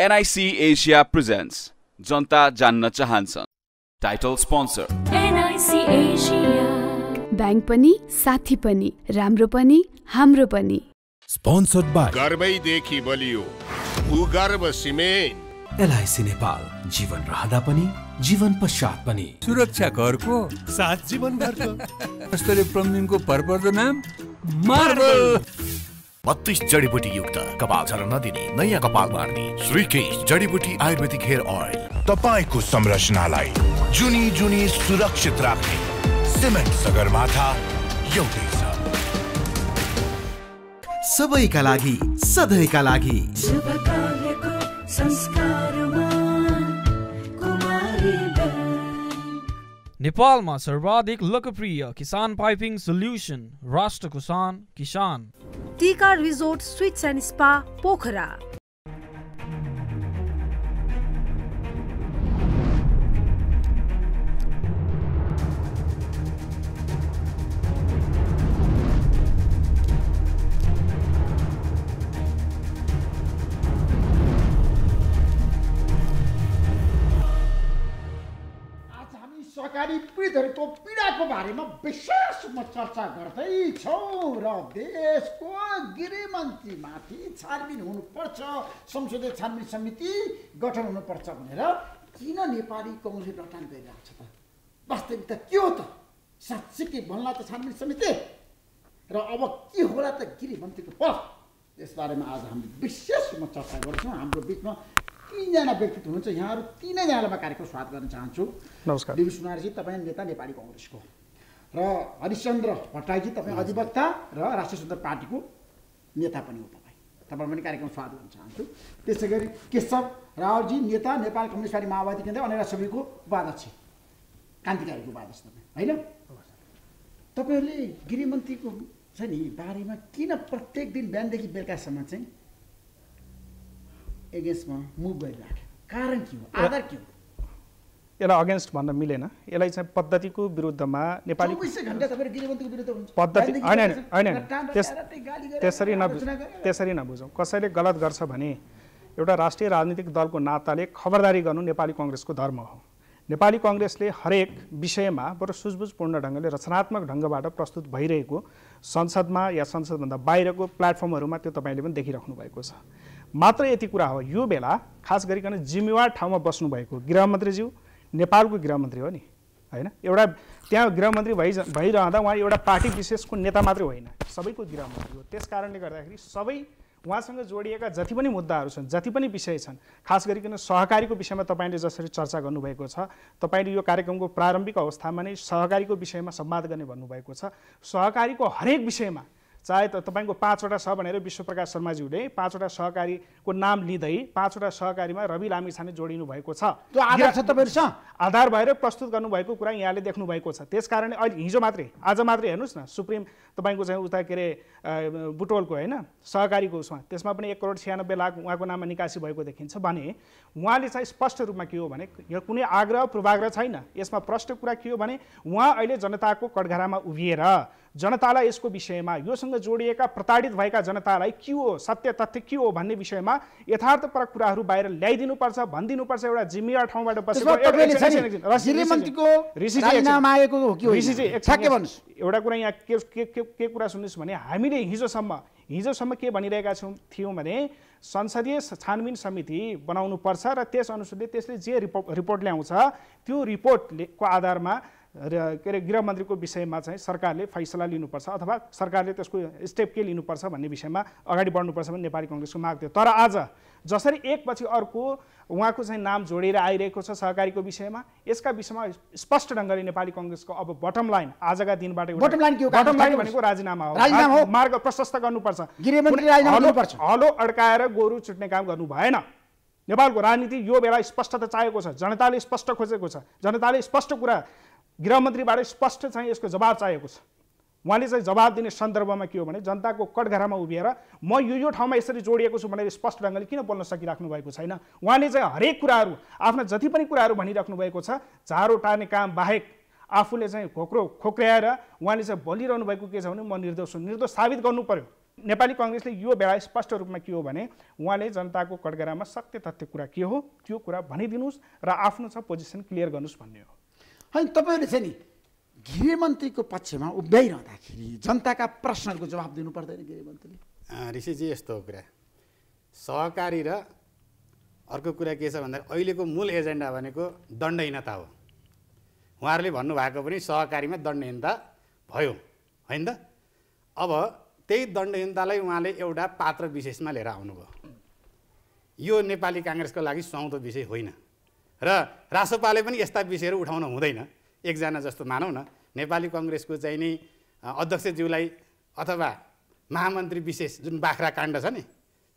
NIC Asia presents जनता जान्न चाहन्छन् टाइटल स्पोन्सर ब्याङ्क पनि साथी पनि राम्रो पनि हाम्रो पनि स्पोन्सर्ड बाइ गर्वैदेखि बलियो भूगर्भ सिमेन्ट एलआइसी नेपाल जीवन रहँदा पनि जीवन पश्चात पनि सुरक्षा घरको साथ जीवन घरको प्रमिनको भरपर्दो नाम मार्बल बत्तीस जडीबुटी युक्त कपाल झर नदिने नयाँ कपाल मार्ने श्रीकेश जडीबुटी आयुर्वेदिक हेयर ओइल तपाईँको संरचनालाई जुनी जुनी सुरक्षित राख्ने सिमेन्ट सगरमाथा एउटै छ सबैका लागि सधैँका लागि शुभ कार्यको संस्कारमा में सर्वाधिक लोकप्रिय किसान पाइपिंग सोल्यूशन राष्ट्र कुशान किसान टीका resort suites and spa Pokhara सरकारी पीडितहरूको पीडाको बारेमा विशेष म चर्चा गर्दैछौँ र देशको गृहमन्त्रीमाथि छानबिन हुनुपर्छ संसदीय छानबिन समिति गठन हुनुपर्छ भनेर किन नेपाली कङ्ग्रेसले डटान गरिरहेको छ त वास्तविकता के हो त के भन्ला त छानबिन समिति र अब के होला त गृहमन्त्रीको पद यसबारेमा आज हामी विशेष म चर्चा गर्छौँ हाम्रो बिचमा तिनजना व्यक्तित्व हुनुहुन्छ यहाँहरू तिनैजनालाई म कार्यक्रम स्वागत गर्न चाहन्छु नमस्कार देवी सुनारजी तपाईँ नेता नेपाली कङ्ग्रेसको र हरिश्चन्द्र भट्टराईजी तपाईँ अधिवक्ता र राष्ट्रिय स्वतन्त्र पार्टीको नेता पनि हो तपाईँ तपाईँ पनि कार्यक्रम स्वागत गर्न चाहन्छु त्यसै गरी केशव रावलजी नेता नेपाल कम्युनिस्ट पार्टी माओवादी केन्द्र अनि सबैको उपाध्यक्ष क्रान्तिकारीको उपाध्यक्ष तपाईँ होइन तपाईँहरूले गृहमन्त्रीको छ नि बारेमा किन प्रत्येक दिन बिहानदेखि बेलुकासम्म चाहिँ एगेन्स्टमा मुभ गरिराख्यो कारण के हो आधार के हो यसलाई अगेन्स्ट भन्न मिलेन यसलाई चाहिँ पद्धतिको विरुद्धमा नेपाली पद्धति होइन होइन त्यसरी नबुझ त्यसरी नबुझौँ कसैले गलत गर्छ भने एउटा राष्ट्रिय राजनीतिक दलको नाताले खबरदारी गर्नु नेपाली कङ्ग्रेसको धर्म हो नेपाली कङ्ग्रेसले हरेक विषयमा बरु सुझबुझपूर्ण ढङ्गले रचनात्मक ढङ्गबाट प्रस्तुत भइरहेको संसदमा या संसदभन्दा बाहिरको प्लेटफर्महरूमा त्यो तपाईँले पनि देखिराख्नु भएको छ मात्र यति कुरा हो यो बेला खास गरिकन जिम्मेवार ठाउँमा बस्नुभएको गृहमन्त्रीज्यू नेपालको गृहमन्त्री हो नि होइन एउटा त्यहाँ गृहमन्त्री भइ भइरहँदा उहाँ एउटा पार्टी विशेषको नेता मात्रै होइन सबैको गृहमन्त्री हो त्यस कारणले गर्दाखेरि सबै उहाँसँग जोडिएका जति पनि मुद्दाहरू छन् जति पनि विषय छन् खास गरिकन सहकारीको विषयमा तपाईँले जसरी चर्चा गर्नुभएको छ तपाईँले यो कार्यक्रमको प्रारम्भिक अवस्थामा नै सहकारीको विषयमा संवाद गर्ने भन्नुभएको छ सहकारीको हरेक विषयमा चाहे त तपाईँको पाँचवटा सह भनेर विश्वप्रकाश शर्माज्यूले पाँचवटा सहकारीको नाम लिँदै पाँचवटा सहकारीमा रवि लामिछाने जोडिनु भएको छ त्यो आधार छ तपाईँहरूसँग आधार भएर प्रस्तुत गर्नुभएको कुरा यहाँले देख्नु भएको छ त्यस कारणले अहिले हिजो मात्रै आज मात्रै हेर्नुहोस् न सुप्रिम तपाईँको चाहिँ उता के अरे बुटोलको होइन सहकारीको उसमा त्यसमा पनि एक करोड छ्यानब्बे लाख उहाँको नाममा निकासी भएको देखिन्छ भने उहाँले चाहिँ स्पष्ट रूपमा के हो भने यो कुनै आग्रह पूर्वाग्रह छैन यसमा प्रष्ट कुरा के हो भने उहाँ अहिले जनताको कडघरामा उभिएर जनतालाई यसको विषयमा योसँग जोडिएका प्रताडित भएका जनतालाई के हो सत्य तथ्य के हो भन्ने विषयमा यथार्थपरक कुराहरू बाहिर ल्याइदिनुपर्छ भनिदिनुपर्छ एउटा जिम्मेवार ठाउँबाट बसेको एउटा कुरा यहाँ के के कुरा सुन्नुहोस् भने हामीले हिजोसम्म हिजोसम्म के भनिरहेका छौँ थियौँ भने संसदीय छानबिन समिति बनाउनुपर्छ र त्यस अनुसारले त्यसले जे रिपोर्ट रिपोर्ट ल्याउँछ त्यो रिपोर्टको आधारमा र के अरे गृहमन्त्रीको विषयमा चाहिँ सरकारले फैसला लिनुपर्छ अथवा सरकारले त्यसको स्टेप के लिनुपर्छ भन्ने विषयमा अगाडि बढ्नुपर्छ भन्ने नेपाली कङ्ग्रेसको माग थियो तर आज जसरी एकपछि अर्को उहाँको चाहिँ नाम जोडेर आइरहेको छ सहकारीको विषयमा यसका विषयमा स्पष्ट ढङ्गले नेपाली कङ्ग्रेसको अब बटम लाइन आजका दिनबाट बटम लाइन के बटम लाइन भनेको राजीनामा हो मार्ग प्रशस्त गर्नुपर्छ हलो अड्काएर गोरु चुट्ने काम गर्नु भएन नेपालको राजनीति यो बेला स्पष्टता चाहेको छ जनताले स्पष्ट खोजेको छ जनताले स्पष्ट कुरा गृहमन्त्रीबाट स्पष्ट चाहिँ यसको जवाब चाहिएको छ उहाँले चाहिँ जवाब दिने सन्दर्भमा के हो भने जनताको कटघरामा उभिएर म यो यो ठाउँमा यसरी जोडिएको छु भनेर स्पष्ट ढङ्गले किन बोल्न सकिराख्नु भएको छैन उहाँले चाहिँ हरेक कुराहरू आफ्ना जति पनि कुराहरू भनिराख्नु भएको छ झारो टार्ने काम बाहेक आफूले चाहिँ खोक्रो खोक्र्याएर उहाँले चाहिँ बोलिरहनु भएको के छ भने म निर्दोष हुँ निर्दोष साबित गर्नु पर्यो नेपाली कङ्ग्रेसले यो बेला स्पष्ट रूपमा के हो भने उहाँले जनताको कटघरामा सत्य तथ्य कुरा के हो त्यो कुरा भनिदिनुहोस् र आफ्नो छ पोजिसन क्लियर गर्नुहोस् भन्ने हो होइन तपाईँहरूले चाहिँ नि गृहमन्त्रीको पक्षमा उभ्याइरहँदाखेरि जनताका प्रश्नहरूको जवाब दिनु पर्दैन गृहमन्त्रीले ऋषिजी यस्तो कुरा सहकारी र अर्को कुरा के छ भन्दा अहिलेको मूल एजेन्डा भनेको दण्डहीनता हो उहाँहरूले भन्नुभएको पनि सहकारीमा दण्डहीनता भयो होइन त अब त्यही दण्डहीनतालाई उहाँले एउटा पात्र विशेषमा लिएर आउनुभयो यो नेपाली काङ्ग्रेसको लागि सुहाउँदो विषय होइन र रासोपाले पनि यस्ता विषयहरू उठाउनु हुँदैन एकजना जस्तो मानौँ न नेपाली कङ्ग्रेसको चाहिँ नि अध्यक्षज्यूलाई अथवा महामन्त्री विशेष जुन बाख्रा काण्ड छ नि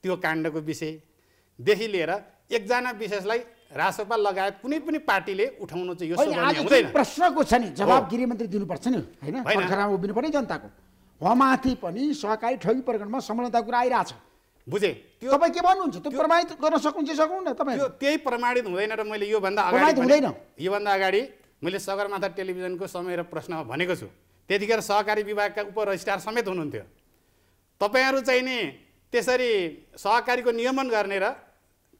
त्यो काण्डको विषयदेखि लिएर एकजना विशेषलाई रासोपा लगायत कुनै पनि पार्टीले उठाउनु चाहिँ यो प्रश्नको छ नि जवाब गृहमन्त्री दिनुपर्छ नि होइन उभिनु पर्ने जनताको उहाँमाथि पनि सहकारी ठगी प्रकरणमा समानताको कुरा आइरहेछ बुझेँ त्यो तपाईँ के भन्नुहुन्छ त्यो प्रमाणित गर्न सक्नुहुन्छ न तपाईँ त्यही प्रमाणित हुँदैन र मैले योभन्दा अगाडि हुँदैन योभन्दा अगाडि मैले सगरमाथा टेलिभिजनको समय र प्रश्नमा भनेको छु त्यतिखेर सहकारी विभागका उप समेत हुनुहुन्थ्यो तपाईँहरू चाहिँ नि त्यसरी सहकारीको नियमन गर्ने र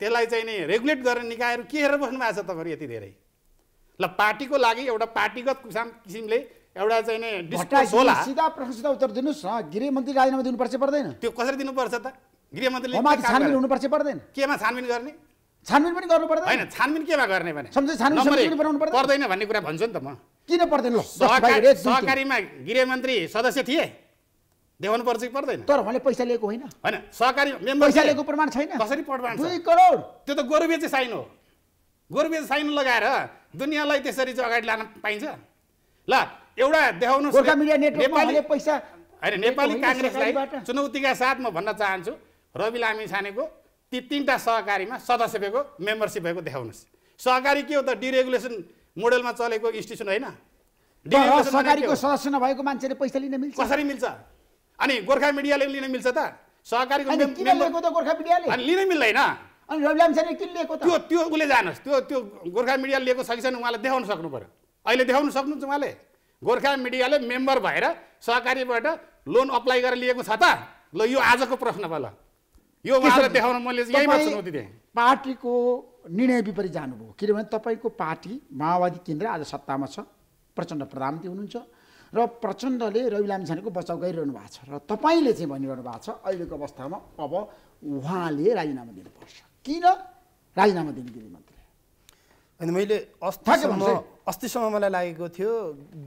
त्यसलाई चाहिँ नि रेगुलेट गर्ने निकायहरू के हेरेर बस्नु भएको छ तपाईँहरू यति धेरै ल पार्टीको लागि एउटा पार्टीगत किसिमले एउटा चाहिँ नि सिधा प्रश्न उत्तर दिनुहोस् न गृहमन्त्री राजीनामा दिनुपर्छ पर्दैन त्यो कसरी दिनुपर्छ त गृहमन्त्रीले छानबिन हुनुपर्छ पर्दैन केमा छानबिन गर्ने छानबिन पनि गर्नु पर्दैन होइन छानबिन केमा गर्ने भने छानबिन पर्दैन भन्ने कुरा भन्छु नि त म किन पर्दैन सहकारीमा मन्त्री सदस्य थिए देखाउनु पर्छ कि पर्दैन तर उहाँले पैसा लिएको होइन होइन सहकारी मेम्बर पैसा लिएको प्रमाण छैन कसरी प्रमाण दुई करोड त्यो त गोरुबेच साइन हो गोरुबेच साइन लगाएर दुनियाँलाई त्यसरी चाहिँ अगाडि लान पाइन्छ ल एउटा देखाउनु नेपाली पैसा होइन नेपाली काङ्ग्रेसलाई चुनौतीका साथ म भन्न चाहन्छु रवि लामी छानेको ती तिनवटा सहकारीमा सदस्य भएको मेम्बरसिप भएको देखाउनुहोस् सहकारी के हो त डिरेगुलेसन मोडेलमा चलेको इन्स्टिट्युसन होइन सहकारीको सदस्य नभएको मान्छेले पैसा लिन मिल्छ कसरी मिल्छ अनि गोर्खा मिडियाले लिन मिल्छ त सहकारीको गोर्खा मिडियाले अनि लिन मिल्दैन अनि रवि लामिछाने किन लिएको त्यो त्यो उसले जानुहोस् त्यो त्यो गोर्खा मिडियाले लिएको छ कि छैन उहाँले देखाउन सक्नु पऱ्यो अहिले देखाउनु सक्नुहुन्छ उहाँले गोर्खा मिडियाले मेम्बर भएर सहकारीबाट लोन अप्लाई गरेर लिएको छ त ल यो आजको प्रश्न भयो ल यो उहाँलाई देखाउन मैले यहीँमा चुनौती दिएँ पार्टीको निर्णय विपरीत जानुभयो किनभने तपाईँको पार्टी माओवादी केन्द्र आज सत्तामा छ प्रचण्ड प्रधानमन्त्री हुनुहुन्छ र प्रचण्डले रवि लामिछानेको बचाउ गरिरहनु भएको छ र तपाईँले चाहिँ भनिरहनु भएको छ अहिलेको अवस्थामा अब उहाँले राजीनामा दिनुपर्छ किन राजीनामा दिने गृह मन्त्री अनि मैले अस्तिसम्म अस्तिसम्म मलाई लागेको थियो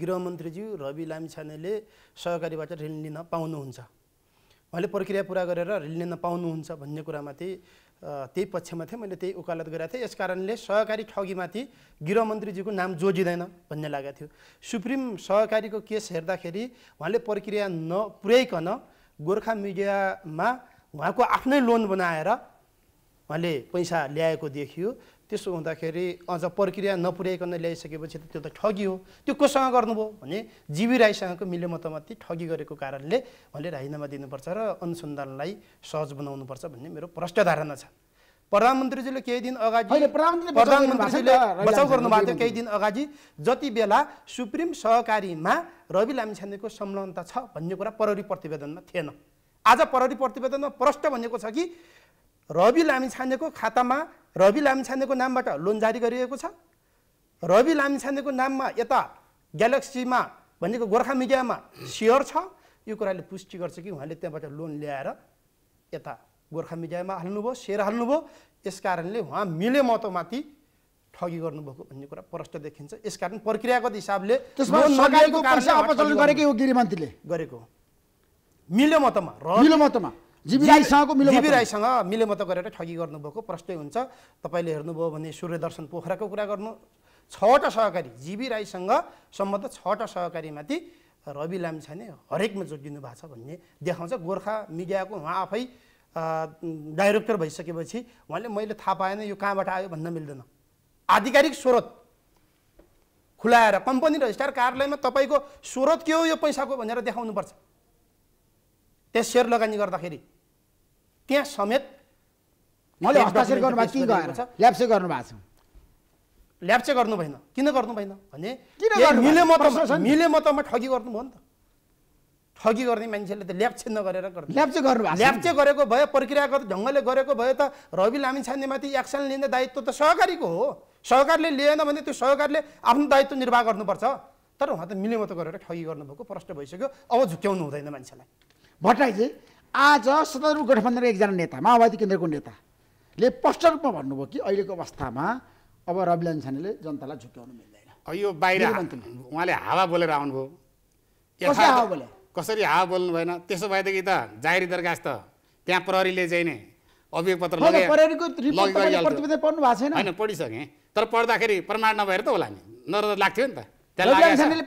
गृहमन्त्रीज्यू रवि लामिछानेले सहकारीबाट ऋण लिन पाउनुहुन्छ उहाँले प्रक्रिया पुरा गरेर ऋण लिन पाउनुहुन्छ भन्ने कुरामाथि त्यही पक्षमा थिएँ मैले त्यही उकालत गरेको थिएँ यस कारणले सहकारी ठगीमाथि गृहमन्त्रीजीको नाम जोजिँदैन भन्ने लागेको थियो सुप्रिम सहकारीको केस हेर्दाखेरि उहाँले प्रक्रिया नपुर्याइकन गोर्खा मिडियामा उहाँको आफ्नै लोन बनाएर उहाँले पैसा ल्याएको देखियो त्यसो हुँदाखेरि अझ प्रक्रिया नपुर्याइकन ल्याइसकेपछि त त्यो त ठगी हो त्यो कोसँग गर्नुभयो भने जीवी राईसँगको मतमती ठगी गरेको कारणले उहाँले राजीनामा दिनुपर्छ र अनुसन्धानलाई सहज बनाउनुपर्छ भन्ने मेरो प्रष्ट धारणा छ प्रधानमन्त्रीजीले केही दिन अगाडि प्रधानमन्त्रीजीले बचाउ गर्नुभएको थियो केही दिन अगाडि जति बेला सुप्रिम सहकारीमा रवि लामिछानेको संलग्नता छ भन्ने कुरा प्रहरी प्रतिवेदनमा थिएन आज प्रहरी प्रतिवेदनमा प्रष्ट भनेको छ कि रवि लामिछानेको खातामा रवि लामिछानेको नामबाट लोन जारी गरिएको छ रवि लामिछानेको नाममा यता ग्यालेक्सीमा भनेको गोर्खा मिडियामा सेयर छ यो कुराले पुष्टि गर्छ कि उहाँले त्यहाँबाट लोन ल्याएर यता गोर्खा मिडियामा हाल्नुभयो सेयर हाल्नुभयो यस कारणले उहाँ मिले मतोमाथि ठगी गर्नुभएको भन्ने कुरा प्रष्ट देखिन्छ यसकारण प्रक्रियागत हिसाबले गरेको मिल्यो मतमा मतमा जीवी राईसँगको जीवी राईसँग मिलेमतो गरेर ठगी गर्नुभएको प्रष्टै हुन्छ तपाईँले हेर्नुभयो भने सूर्यदर्शन पोखराको कुरा गर्नु छवटा सहकारी जीवी राईसँग सम्बद्ध छवटा सहकारीमाथि रवि लामिछाने हरेकमा जोडिनु भएको छ भन्ने देखाउँछ गोर्खा मिडियाको उहाँ आफै डाइरेक्टर भइसकेपछि उहाँले मैले थाहा पाएन यो कहाँबाट आयो भन्न मिल्दैन आधिकारिक स्रोत खुलाएर कम्पनी रजिस्टार कार्यालयमा तपाईँको स्रोत के हो यो पैसाको भनेर देखाउनुपर्छ त्यस सेयर लगानी गर्दाखेरि त्यहाँ समेत ल्याप्चे हस्ताक्षर गर्नुभएको के गएर गर्नुभएको छ गर्नु भएन किन गर्नु भएन भने मिले मत मिले मतमा ठगी गर्नुभयो नि त ठगी गर्ने मान्छेले त ल्याप्चे नगरेर गर्नु ल्याप्चे गर्नु ल्याप्चे गरेको भए प्रक्रियागत ढङ्गले गरेको भए त रवि लामी छान्नेमाथि एक्सन लिने दायित्व त सहकारीको हो सहकारले लिएन भने त्यो सहकारले आफ्नो दायित्व निर्वाह गर्नुपर्छ तर उहाँ त मिलेमत गरेर ठगी गर्नुभएको प्रष्ट भइसक्यो अब झुक्याउनु हुँदैन मान्छेलाई भट्टराईजी आज सत्तारूढ गठबन्धनको एकजना नेता माओवादी केन्द्रको नेताले स्पष्ट रूपमा भन्नुभयो कि अहिलेको अवस्थामा अब रवि छानेले जनतालाई झुक्याउनु मिल्दैन यो बाहिर उहाँले हावा बोलेर आउनुभयो हावा बोले कसरी हावा बोल्नु भएन त्यसो भएदेखि त जाहेरी दरखास्त त्यहाँ प्रहरीले चाहिँ नै अभियोगपत्र पढ्नु भएको छैन होइन पढिसकेँ तर पढ्दाखेरि प्रमाण नभएर त होला नि नर लाग्थ्यो नि त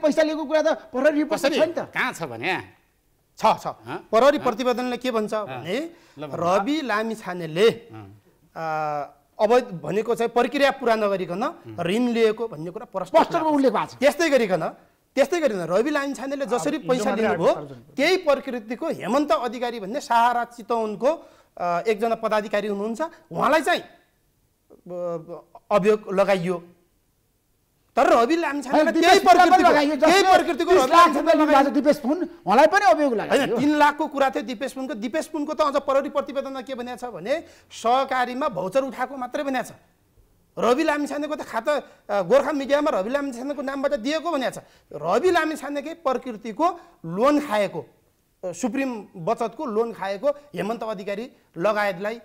पैसा लिएको कुरा त प्रहरी कसरी कहाँ छ भने छ छ प्रहरी प्रतिवेदनले के भन्छ भने रवि लामी छानेले अवैध भनेको चाहिँ प्रक्रिया पुरा नगरिकन ऋण लिएको भन्ने कुरा प्रश्न उल्लेख भएको छ त्यस्तै गरिकन त्यस्तै गरिकन रवि लामी छानेले जसरी पैसा लिनुभयो त्यही प्रकृतिको हेमन्त अधिकारी भन्ने सहारा चितवनको एकजना पदाधिकारी हुनुहुन्छ उहाँलाई चाहिँ अभियोग लगाइयो तर रवि लामिछानेलाई त्यही प्रकृतिको त्यही प्रकृतिको दिपेश पुन उहाँलाई पनि अभियोग लाग्यो हैन तिन लाखको कुरा थियो दिपेश पुनको दिपेश पुनको त अझ प्रहरी प्रतिवेदनमा के भनेको छ भने सहकारीमा भौचर उठाएको मात्रै भनेको छ रवि लामिछानेको त खाता गोर्खा मिडियामा रवि लामिछानेको नामबाट दिएको भनेको छ रवि लामिछानेकै प्रकृतिको लोन खाएको सुप्रिम बचतको लोन खाएको हेमन्त अधिकारी लगायतलाई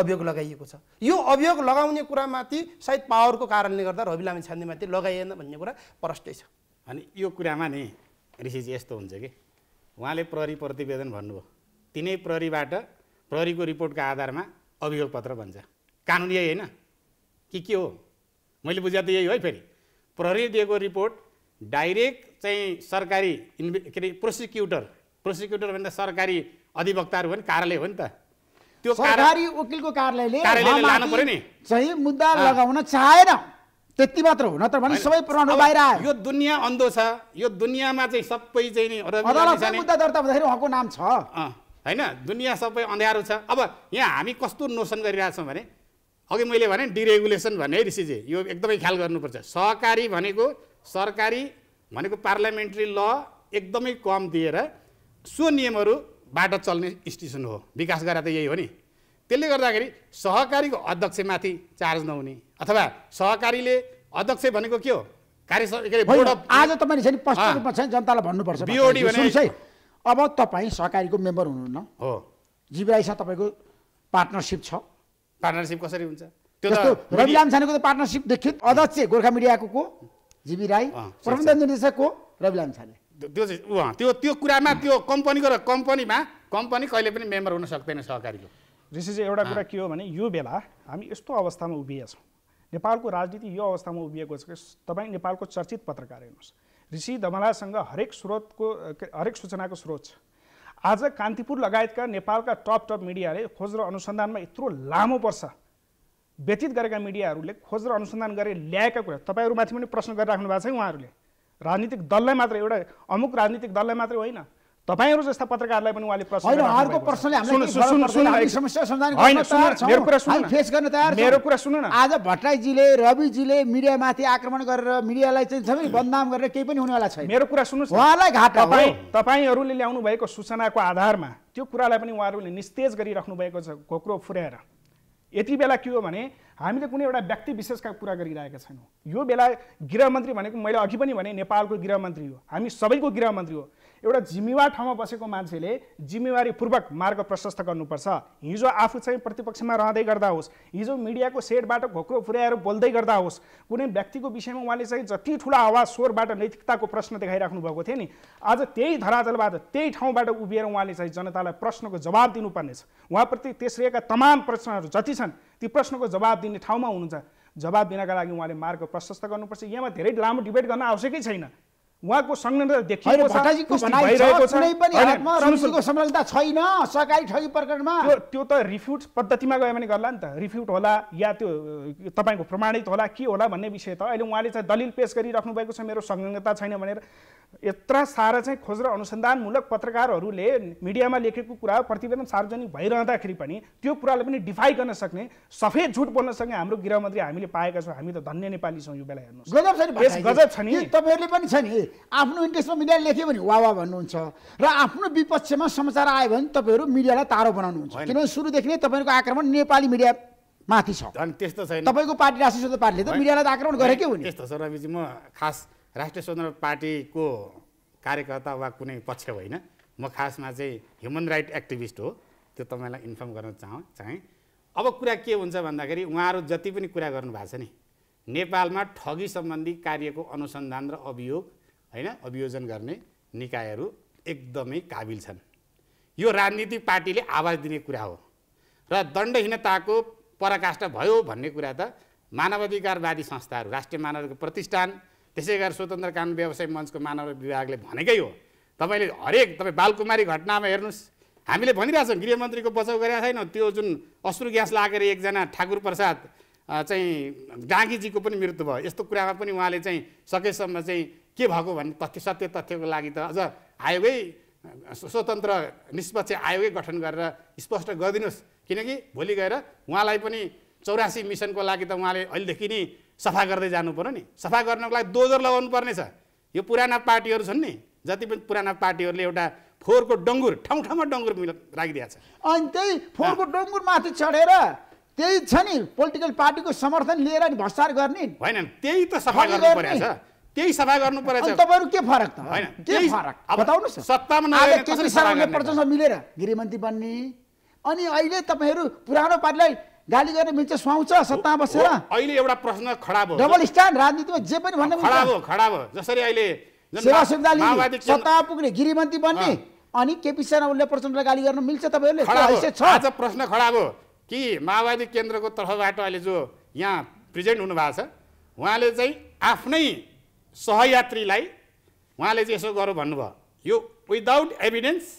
अभियोग लगाइएको छ यो अभियोग लगाउने कुरामाथि सायद पावरको कारणले गर्दा रवि लामी छान्नेमाथि लगाइएन भन्ने कुरा प्रष्टै छ अनि यो कुरामा नि ऋषिजी यस्तो हुन्छ कि उहाँले प्रहरी प्रतिवेदन भन्नुभयो तिनै प्रहरीबाट प्रहरीको रिपोर्टको आधारमा अभियोग पत्र भन्छ कानुन यही होइन कि के हो मैले बुझाएको त यही हो है फेरि प्रहरी दिएको रिपोर्ट डाइरेक्ट चाहिँ सरकारी इन्भे के अरे प्रोसिक्युटर प्रोसिक्युटर भने सरकारी अधिवक्ताहरू हो नि कार्यालय हो नि त त्यो सरकारी वकिलको कार्यालयले चाहिँ मुद्दा लगाउन चाहेन त्यति मात्र हो नत्र भने सबै प्रमाणहरू बाहिर आयो यो दुनियाँ अन्धो छ यो दुनियाँमा चाहिँ सबै चाहिँ नि मुद्दा दर्ता हुँदाखेरि उहाँको नाम छ होइन दुनियाँ सबै अँध्यारो छ अब यहाँ हामी कस्तो नोसन गरिरहेछौँ भने अघि मैले भने डिरेगुलेसन भने है ऋषिजी यो एकदमै ख्याल गर्नुपर्छ सहकारी भनेको सरकारी भनेको पार्लियामेन्ट्री ल एकदमै कम दिएर सो नियमहरू बाटो चल्ने स्टेसन हो विकास गरेर त यही हो नि त्यसले गर्दाखेरि सहकारीको अध्यक्षमाथि चार्ज नहुने अथवा सहकारीले अध्यक्ष भनेको के हो कार्य आज तपाईँले चाहिँ स्पष्ट रूपमा चाहिँ जनतालाई भन्नुपर्छ है अब तपाईँ सहकारीको मेम्बर हुनुहुन्न हो जिबिआईसँग तपाईँको पार्टनरसिप छ पार्टनरसिप कसरी हुन्छ त्यो त रवि लामछानेको त पार्टनरसिप देखियो अध्यक्ष गोर्खा मिडियाको को जिबी राई प्रबन्ध निर्देशक को रवि लामछाने त्यो चाहिँ त्यो त्यो कुरामा त्यो कम्पनीको र कम्पनीमा कम्पनी कहिले पनि मेम्बर हुन सक्दैन सहकारीको ऋषिजी एउटा कुरा के हो भने यो बेला हामी यस्तो अवस्थामा उभिएछौँ नेपालको राजनीति यो अवस्थामा उभिएको छ कि तपाईँ नेपालको चर्चित पत्रकार हेर्नुहोस् ऋषि धमलासँग हरेक स्रोतको हरेक सूचनाको स्रोत छ आज कान्तिपुर लगायतका नेपालका टप टप मिडियाले खोज र अनुसन्धानमा यत्रो लामो वर्ष व्यतीत गरेका मिडियाहरूले खोज र अनुसन्धान गरेर ल्याएका कुरा तपाईँहरूमाथि पनि प्रश्न गरिराख्नु भएको छ उहाँहरूले राजनीतिक दललाई मात्र एउटा अमुक राजनीतिक दललाई मात्रै होइन तपाईँहरू जस्ता पत्रकारलाई पनि उहाँले मेरो कुरा सुन्नु न आज भट्टराईजीले रविजीले मिडियामाथि आक्रमण गरेर मिडियालाई चाहिँ सबै बदनाम गरेर केही पनि हुनेवाला छैन मेरो कुरा सुन्नुहोस् उहाँलाई घाटा तपाईँहरूले ल्याउनु भएको सूचनाको आधारमा त्यो कुरालाई पनि उहाँहरूले निस्तेज गरिराख्नु भएको छ घोक्रो फुर्याएर यति बेला के हो भने हामीले कुनै एउटा व्यक्ति विशेषका कुरा गरिरहेका छैनौँ यो बेला गृहमन्त्री भनेको मैले अघि पनि भने नेपालको गृहमन्त्री हो हामी सबैको गृहमन्त्री हो एउटा जिम्मेवार ठाउँमा बसेको मान्छेले जिम्मेवारीपूर्वक मार्ग प्रशस्त गर्नुपर्छ हिजो आफू चाहिँ प्रतिपक्षमा रहँदै गर्दा होस् हिजो मिडियाको सेटबाट घोक्रो पुर्याएर बोल्दै गर्दा होस् कुनै व्यक्तिको विषयमा उहाँले चाहिँ जति ठुला आवाज स्वरबाट नैतिकताको प्रश्न देखाइराख्नु भएको थियो नि आज त्यही धरातलबाट त्यही ठाउँबाट उभिएर उहाँले चाहिँ जनतालाई प्रश्नको जवाब दिनुपर्नेछ उहाँप्रति त्यसरीका तमाम प्रश्नहरू जति छन् ती प्रश्नको जवाब दिने ठाउँमा हुनुहुन्छ जवाब दिनका लागि उहाँले मार्ग प्रशस्त गर्नुपर्छ यहाँमा धेरै लामो डिबेट गर्न आवश्यकै छैन उहाँको संलग्नता देखिएको छैन सरकारी ठगी प्रकरणमा त्यो त रिफ्युट पद्धतिमा गयो भने गर्ला नि त रिफ्युट होला या त्यो तपाईँको प्रमाणित होला के होला भन्ने विषय त अहिले उहाँले चाहिँ दलिल पेस गरिराख्नु भएको छ मेरो संलग्नता छैन भनेर यत्र सारा चाहिँ खोज र अनुसन्धानमूलक पत्रकारहरूले मिडियामा लेखेको कुरा प्रतिवेदन सार्वजनिक भइरहँदाखेरि पनि त्यो कुरालाई पनि डिफाई गर्न सक्ने सफेद झुट बोल्न सक्ने हाम्रो गृहमन्त्री हामीले पाएका छौँ हामी त धन्य नेपाली छौँ यो बेला हेर्नु गजब छ नि गजब छ नि तपाईँहरूले पनि छ नि आफ्नो इन्ट्रेस्टमा मिडियाले लेख्यो भने वा वा भन्नुहुन्छ र आफ्नो विपक्षमा समाचार आयो भने तपाईँहरू मिडियालाई तारो बनाउनुहुन्छ किनभने सुरुदेखि नै तपाईँहरूको आक्रमण नेपाली मिडिया माथि छ त्यस्तो छैन तपाईँको पार्टी राष्ट्रिय पार्टीले त मिडियालाई त आक्रमण गरेकै नि त्यस्तो छ रविजी म खास राष्ट्रिय स्वतन्त्र पार्टीको कार्यकर्ता वा कुनै पक्ष होइन म खासमा चाहिँ ह्युमन राइट एक्टिभिस्ट हो त्यो तपाईँलाई इन्फर्म गर्न चाह चाहेँ अब कुरा के हुन्छ भन्दाखेरि उहाँहरू जति पनि कुरा गर्नुभएको छ नि नेपालमा ठगी सम्बन्धी कार्यको अनुसन्धान र अभियोग होइन अभियोजन गर्ने निकायहरू एकदमै काबिल छन् यो राजनीतिक पार्टीले आवाज दिने कुरा हो र दण्डहीनताको पराकाष्ठा भयो भन्ने कुरा त मानवाधिकारवादी संस्थाहरू राष्ट्रिय मानव प्रतिष्ठान त्यसै गरेर स्वतन्त्र कानुन व्यवसाय मञ्चको मानव विभागले भनेकै हो तपाईँले हरेक तपाईँ बालकुमारी घटनामा हेर्नुहोस् हामीले भनिरहेछौँ गृहमन्त्रीको बचाउ गरेका छैनौँ त्यो जुन अश्रु ग्यास लागेर एकजना ठाकुर प्रसाद चाहिँ डाँगीजीको पनि मृत्यु भयो यस्तो कुरामा पनि उहाँले चाहिँ सकेसम्म चाहिँ के भएको भन्ने तथ्य सत्य तथ्यको लागि त अझ आयोगै स्वतन्त्र निष्पक्ष आयोगै गठन गरेर स्पष्ट गरिदिनुहोस् किनकि भोलि गएर उहाँलाई पनि चौरासी मिसनको लागि त उहाँले अहिलेदेखि नै सफा गर्दै जानु पऱ्यो नि सफा गर्नको लागि दोजर लगाउनु पर्नेछ यो पुराना पार्टीहरू छन् नि जति पनि पुराना पार्टीहरूले एउटा फोहोरको डङ्गुर ठाउँ ठाउँमा डङ्गुर मिल राखिदिएको छ अनि त्यही फोहोरको डङ्गुर माथि चढेर त्यही छ नि पोलिटिकल पार्टीको समर्थन लिएर नि गर्ने होइन त्यही त सफा गर्नु परेको छ त्यही सफा गर्नु परेको छ तपाईँहरू के फरक त होइन के फरक बताउनुहोस् सत्तामा मिलेर गृहमन्त्री बन्ने अनि अहिले तपाईँहरू पुरानो पार्टीलाई गाली गर्न मिल्छ सुहाउँछ सत्ता बसेर अहिले एउटा प्रश्न खडा भयो डबल स्ट्यान्ड राजनीतिमा जे पनि भन्ने खडा भयो खडा भयो जसरी अहिले सेवा सुविधा लिने सत्ता पुग्ने गृहमन्त्री बन्ने अनि केपी शर्मा उसले प्रचण्डलाई गाली गर्न मिल्छ तपाईँहरूले आज प्रश्न खडा भयो कि माओवादी केन्द्रको तर्फबाट अहिले जो यहाँ प्रेजेन्ट हुनुभएको छ उहाँले चाहिँ आफ्नै सहयात्रीलाई उहाँले चाहिँ यसो गरौँ भन्नुभयो यो विदाउट एभिडेन्स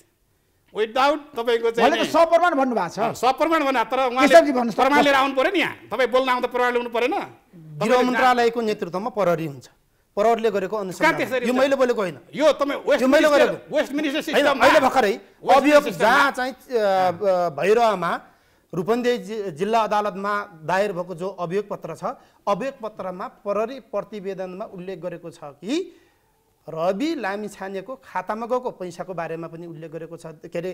विदाउट तपाईँको चाहिँ सप्रमाण भन्नुभएको छ सप्रमाण भन्नु तर उहाँले प्रमाण लिएर आउनु पऱ्यो नि यहाँ तपाईँ बोल्न आउँदा प्रमाण ल्याउनु परेन गृह मन्त्रालयको नेतृत्वमा प्रहरी हुन्छ प्रहरले गरेको अनुसन्धान यो मैले बोलेको होइन यो तपाईँ मैले गरेको वेस्ट मिनिस्टर सिस्टम अहिले भर्खरै अभियोग जहाँ चाहिँ भैरहमा रूपन्देही जिल्ला अदालतमा दायर भएको जो अभियोग पत्र छ अभियोग पत्रमा प्रहरी प्रतिवेदनमा उल्लेख गरेको छ कि रवि लामिछानेको खातामा गएको पैसाको बारेमा पनि उल्लेख गरेको छ के अरे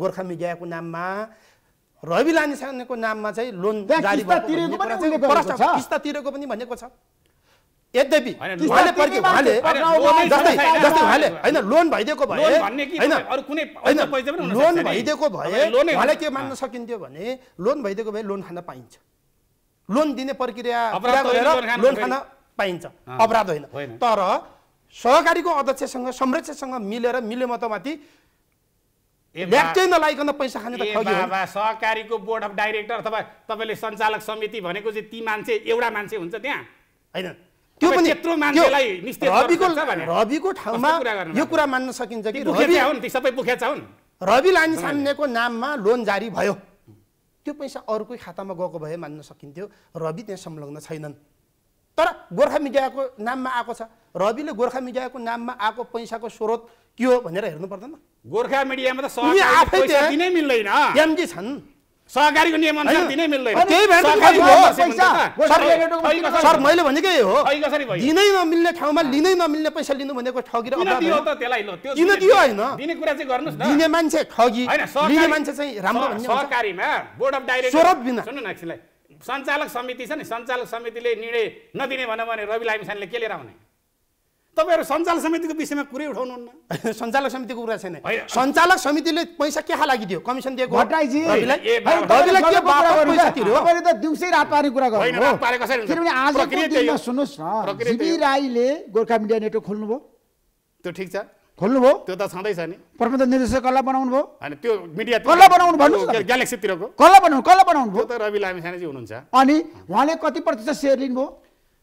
गोर्खा मिडियाको नाममा रवि लामिछानेको नाममा चाहिँ लोन किस्ता तिरेको पनि भनेको छ यद्यपि होइन लोन भइदिएको भए लोन भइदिएको भए उहाँलाई के मान्न सकिन्थ्यो भने लोन भइदिएको भए लोन खान पाइन्छ लोन दिने प्रक्रिया लोन खान पाइन्छ अपराध होइन तर सहकारीको अध्यक्षसँग संरक्षकसँग मिलेर मिलेमतोमाथि लगाइकन पैसा खाने त सहकारीको बोर्ड अफ डाइरेक्टर अथवा तपाईँले सञ्चालक समिति भनेको चाहिँ ती मान्छे एउटा मान्छे हुन्छ त्यहाँ होइन त्यो पनि यत्रो मान्छेलाई रविको रविको ठाउँमा यो कुरा मान्न सकिन्छ कि रवि हुन् ती सबै बुखेचा हुन् रवि लामी नाममा लोन जारी भयो त्यो पैसा अरूकै खातामा गएको भए मान्न सकिन्थ्यो रवि त्यहाँ संलग्न छैनन् तर गोर्खा मिडियाको नाममा आएको छ रविले गोर्खा मिडियाको नाममा आएको पैसाको स्रोत के हो भनेर हेर्नु पर्दैन गोर्खा मिडियामा त दिनै मिल्दैन एमजी छन् सहकारीको नियम अनुसार दिनै मिल्दैन सर मैले भनेकै हो दिनै नमिल्ने ठाउँमा लिनै नमिल्ने पैसा लिनु भनेको ठगी र किन दियो होइन दिने कुरा चाहिँ गर्नुहोस् दिने मान्छे ठगी लिने मान्छे चाहिँ राम्रो सहकारीमा बोर्ड अफ डाइरेक्टर स्वरूप बिना सुन्नु न एकछिनलाई सञ्चालक समिति छ नि सञ्चालक समितिले निर्णय नदिने भन्यो भने रवि लामिसानले के लिएर आउने तपाईँहरू सञ्चालक समितिको विषयमा कुरै उठाउनुहुन्न सञ्चालक समितिको कुरा छैन सञ्चालक समितिले पैसा के लागिदियो कमिसन दिएको दिउँसै रात पार्ने कुरा गर्नु सुन्नुहोस् न राईले गोर्खा मिडिया नेटवर्क खोल्नुभयो त्यो ठिक छ खोल्नुभयो त्यो त छँदैछ नि प्रबन्ध निर्देशक कसलाई बनाउनु भयो होइन त्यो मिडिया कसलाई बनाउनु भन्नु ग्यालेक्सीतिरको कसलाई बनाउनु कसलाई बनाउनु भयो त रवि लामिसानेजी हुनुहुन्छ अनि उहाँले कति प्रतिशत सेयर लिनुभयो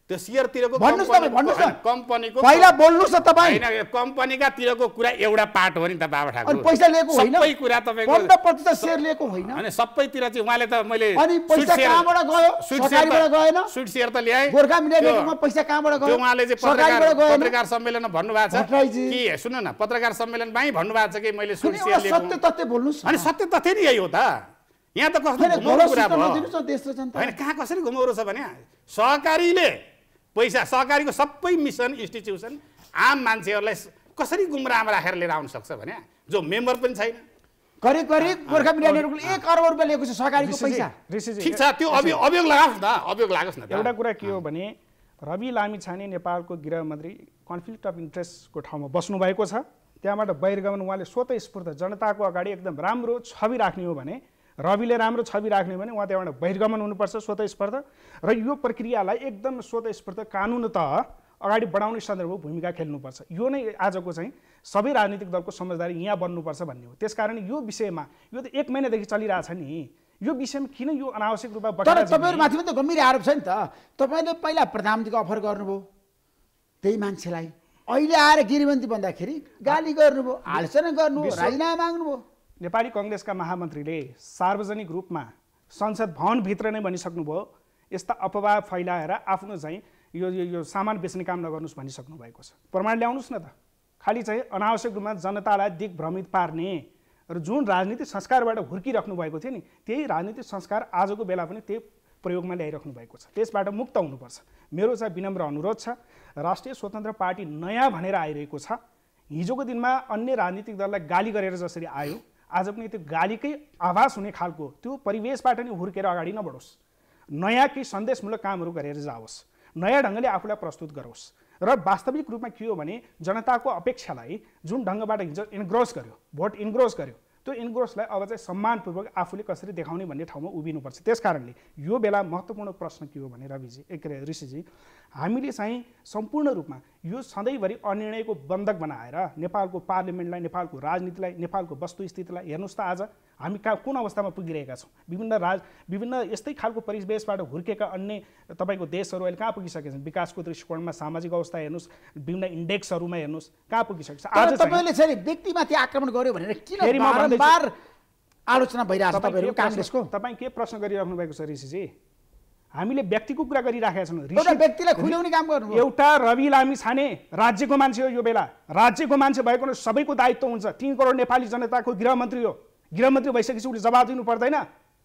त्यो सेयरतिरको कम्पनीको पहिला बोल्नुहोस् न तपाईँ कम्पनीकातिरको कम्पनीका कुरा एउटा पार्ट हो नि त बाबा ठाकुर पैसा लिएको होइन सबै कुरा तपाईँको पन्ध्र प्रतिशत सेयर लिएको होइन अनि सबैतिर चाहिँ उहाँले त मैले अनि पैसा कहाँबाट गयो सरकारीबाट गएन स्विट सेयर त ल्याए गोर्खा मिडिया नेटवर्कमा पैसा कहाँबाट गयो उहाँले चाहिँ पत्रकार सम्मेलनमा भन्नुभएको छ कि सुन न पत्रकार सम्मेलनमै भन्नुभएको छ कि मैले स्विट सेयर लिएको सत्य तथ्य बोल्नुहोस् अनि सत्य तथ्य नि यही हो त यहाँ त कसरी घुमाउरो कुरा भयो हैन कहाँ कसरी घुमाउरो छ भने सहकारीले पैसा सहकारीको सबै मिसन इन्स्टिट्युसन आम मान्छेहरूलाई कसरी गुमराम राखेर लिएर आउन सक्छ भने जो मेम्बर पनि छैन करिब करिब गोर्खा बिरियानीहरूको एक अर्ब रुपियाँ लिएको छ सहकारीको पैसा ठिक छ त्यो अभियोग अभियोग लगाओस् न अभियोग लगाओस् न एउटा कुरा के हो भने रवि लामी छाने नेपालको गृहमन्त्री कन्फ्लिक्ट अफ इन्ट्रेस्टको ठाउँमा बस्नु भएको छ त्यहाँबाट बहिर्गमन उहाँले स्वतस्फूर्त स्फूर्त जनताको अगाडि एकदम राम्रो छवि राख्ने हो भने रविले राम्रो छवि राख्ने भने उहाँ त्यहाँबाट बहिर्गमन हुनुपर्छ स्वतस्पर्ध र यो प्रक्रियालाई एकदम स्वतस्पर्ध त अगाडि बढाउने सन्दर्भमा भूमिका खेल्नुपर्छ यो नै आजको चाहिँ सबै राजनीतिक दलको समझदारी यहाँ बन्नुपर्छ भन्ने हो त्यसकारण यो विषयमा यो त एक महिनादेखि चलिरहेछ नि यो विषयमा किन यो अनावश्यक रूपमा तर तपाईँहरूमाथि पनि त गम्भीर आरोप छ नि त तपाईँले पहिला प्रधानमन्त्रीको अफर गर्नुभयो त्यही मान्छेलाई अहिले आएर गिरिबन्दी भन्दाखेरि गाली गर्नुभयो हालसना गर्नुभयो राजीनामा माग्नुभयो नेपाली कङ्ग्रेसका महामन्त्रीले सार्वजनिक रूपमा संसद भवनभित्र नै भनिसक्नुभयो यस्ता अपवाद फैलाएर आफ्नो चाहिँ यो यो, यो सामान बेच्ने काम नगर्नुहोस् भनिसक्नु भएको छ प्रमाण ल्याउनुहोस् न त खालि चाहिँ अनावश्यक रूपमा जनतालाई दिग्भ्रमित पार्ने र जुन राजनीतिक संस्कारबाट हुर्किराख्नु भएको थियो नि त्यही राजनीतिक संस्कार आजको बेला पनि त्यही प्रयोगमा ल्याइराख्नु भएको छ त्यसबाट मुक्त हुनुपर्छ मेरो चाहिँ विनम्र अनुरोध छ राष्ट्रिय स्वतन्त्र पार्टी नयाँ भनेर आइरहेको छ हिजोको दिनमा अन्य राजनीतिक दललाई गाली गरेर जसरी आयो आज पनि त्यो गालीकै आभास हुने खालको त्यो परिवेशबाट नै हुर्केर अगाडि नबढोस् नयाँ केही सन्देशमूलक कामहरू गरेर जाओस् नयाँ ढङ्गले आफूलाई प्रस्तुत गरोस् र वास्तविक रूपमा के हो भने जनताको अपेक्षालाई जुन ढङ्गबाट हिजो इन्ग्रोस गर्यो भोट इन्ग्रोस गर्यो त्यो इन्ग्रोसलाई अब चाहिँ सम्मानपूर्वक आफूले कसरी देखाउने भन्ने ठाउँमा उभिनुपर्छ त्यस कारणले यो बेला महत्त्वपूर्ण प्रश्न के हो भने रविजी एक ऋषिजी हामीले चाहिँ सम्पूर्ण रूपमा यो सधैँभरि अनिर्णयको बन्धक बनाएर नेपालको पार्लिमेन्टलाई नेपालको राजनीतिलाई नेपालको वस्तुस्थितिलाई हेर्नुहोस् त आज हामी कहाँ कुन अवस्थामा पुगिरहेका छौँ विभिन्न राज विभिन्न यस्तै खालको परिवेशबाट हुर्केका अन्य तपाईँको देशहरू अहिले कहाँ पुगिसकेका छन् विकासको दृष्टिकोणमा सामाजिक अवस्था हेर्नुहोस् विभिन्न इन्डेक्सहरूमा हेर्नुहोस् कहाँ पुगिसकेको छ आज तपाईँले फेरि व्यक्तिमाथि आक्रमण गर्यो भनेर किन बारम्बार आलोचना भइरहेको छ तपाईँहरू काङ्ग्रेसको तपाईँ के प्रश्न गरिराख्नु भएको छ ऋषिजी हामीले व्यक्तिको कुरा गरिराखेका छौँ व्यक्तिलाई खुल्याउने काम गर्नु एउटा रवि लामी छाने राज्यको मान्छे हो यो बेला राज्यको मान्छे भएको सबैको दायित्व हुन्छ तिन करोड नेपाली जनताको गृहमन्त्री हो गृहमन्त्री भइसकेपछि उसले जवाब दिनु पर्दैन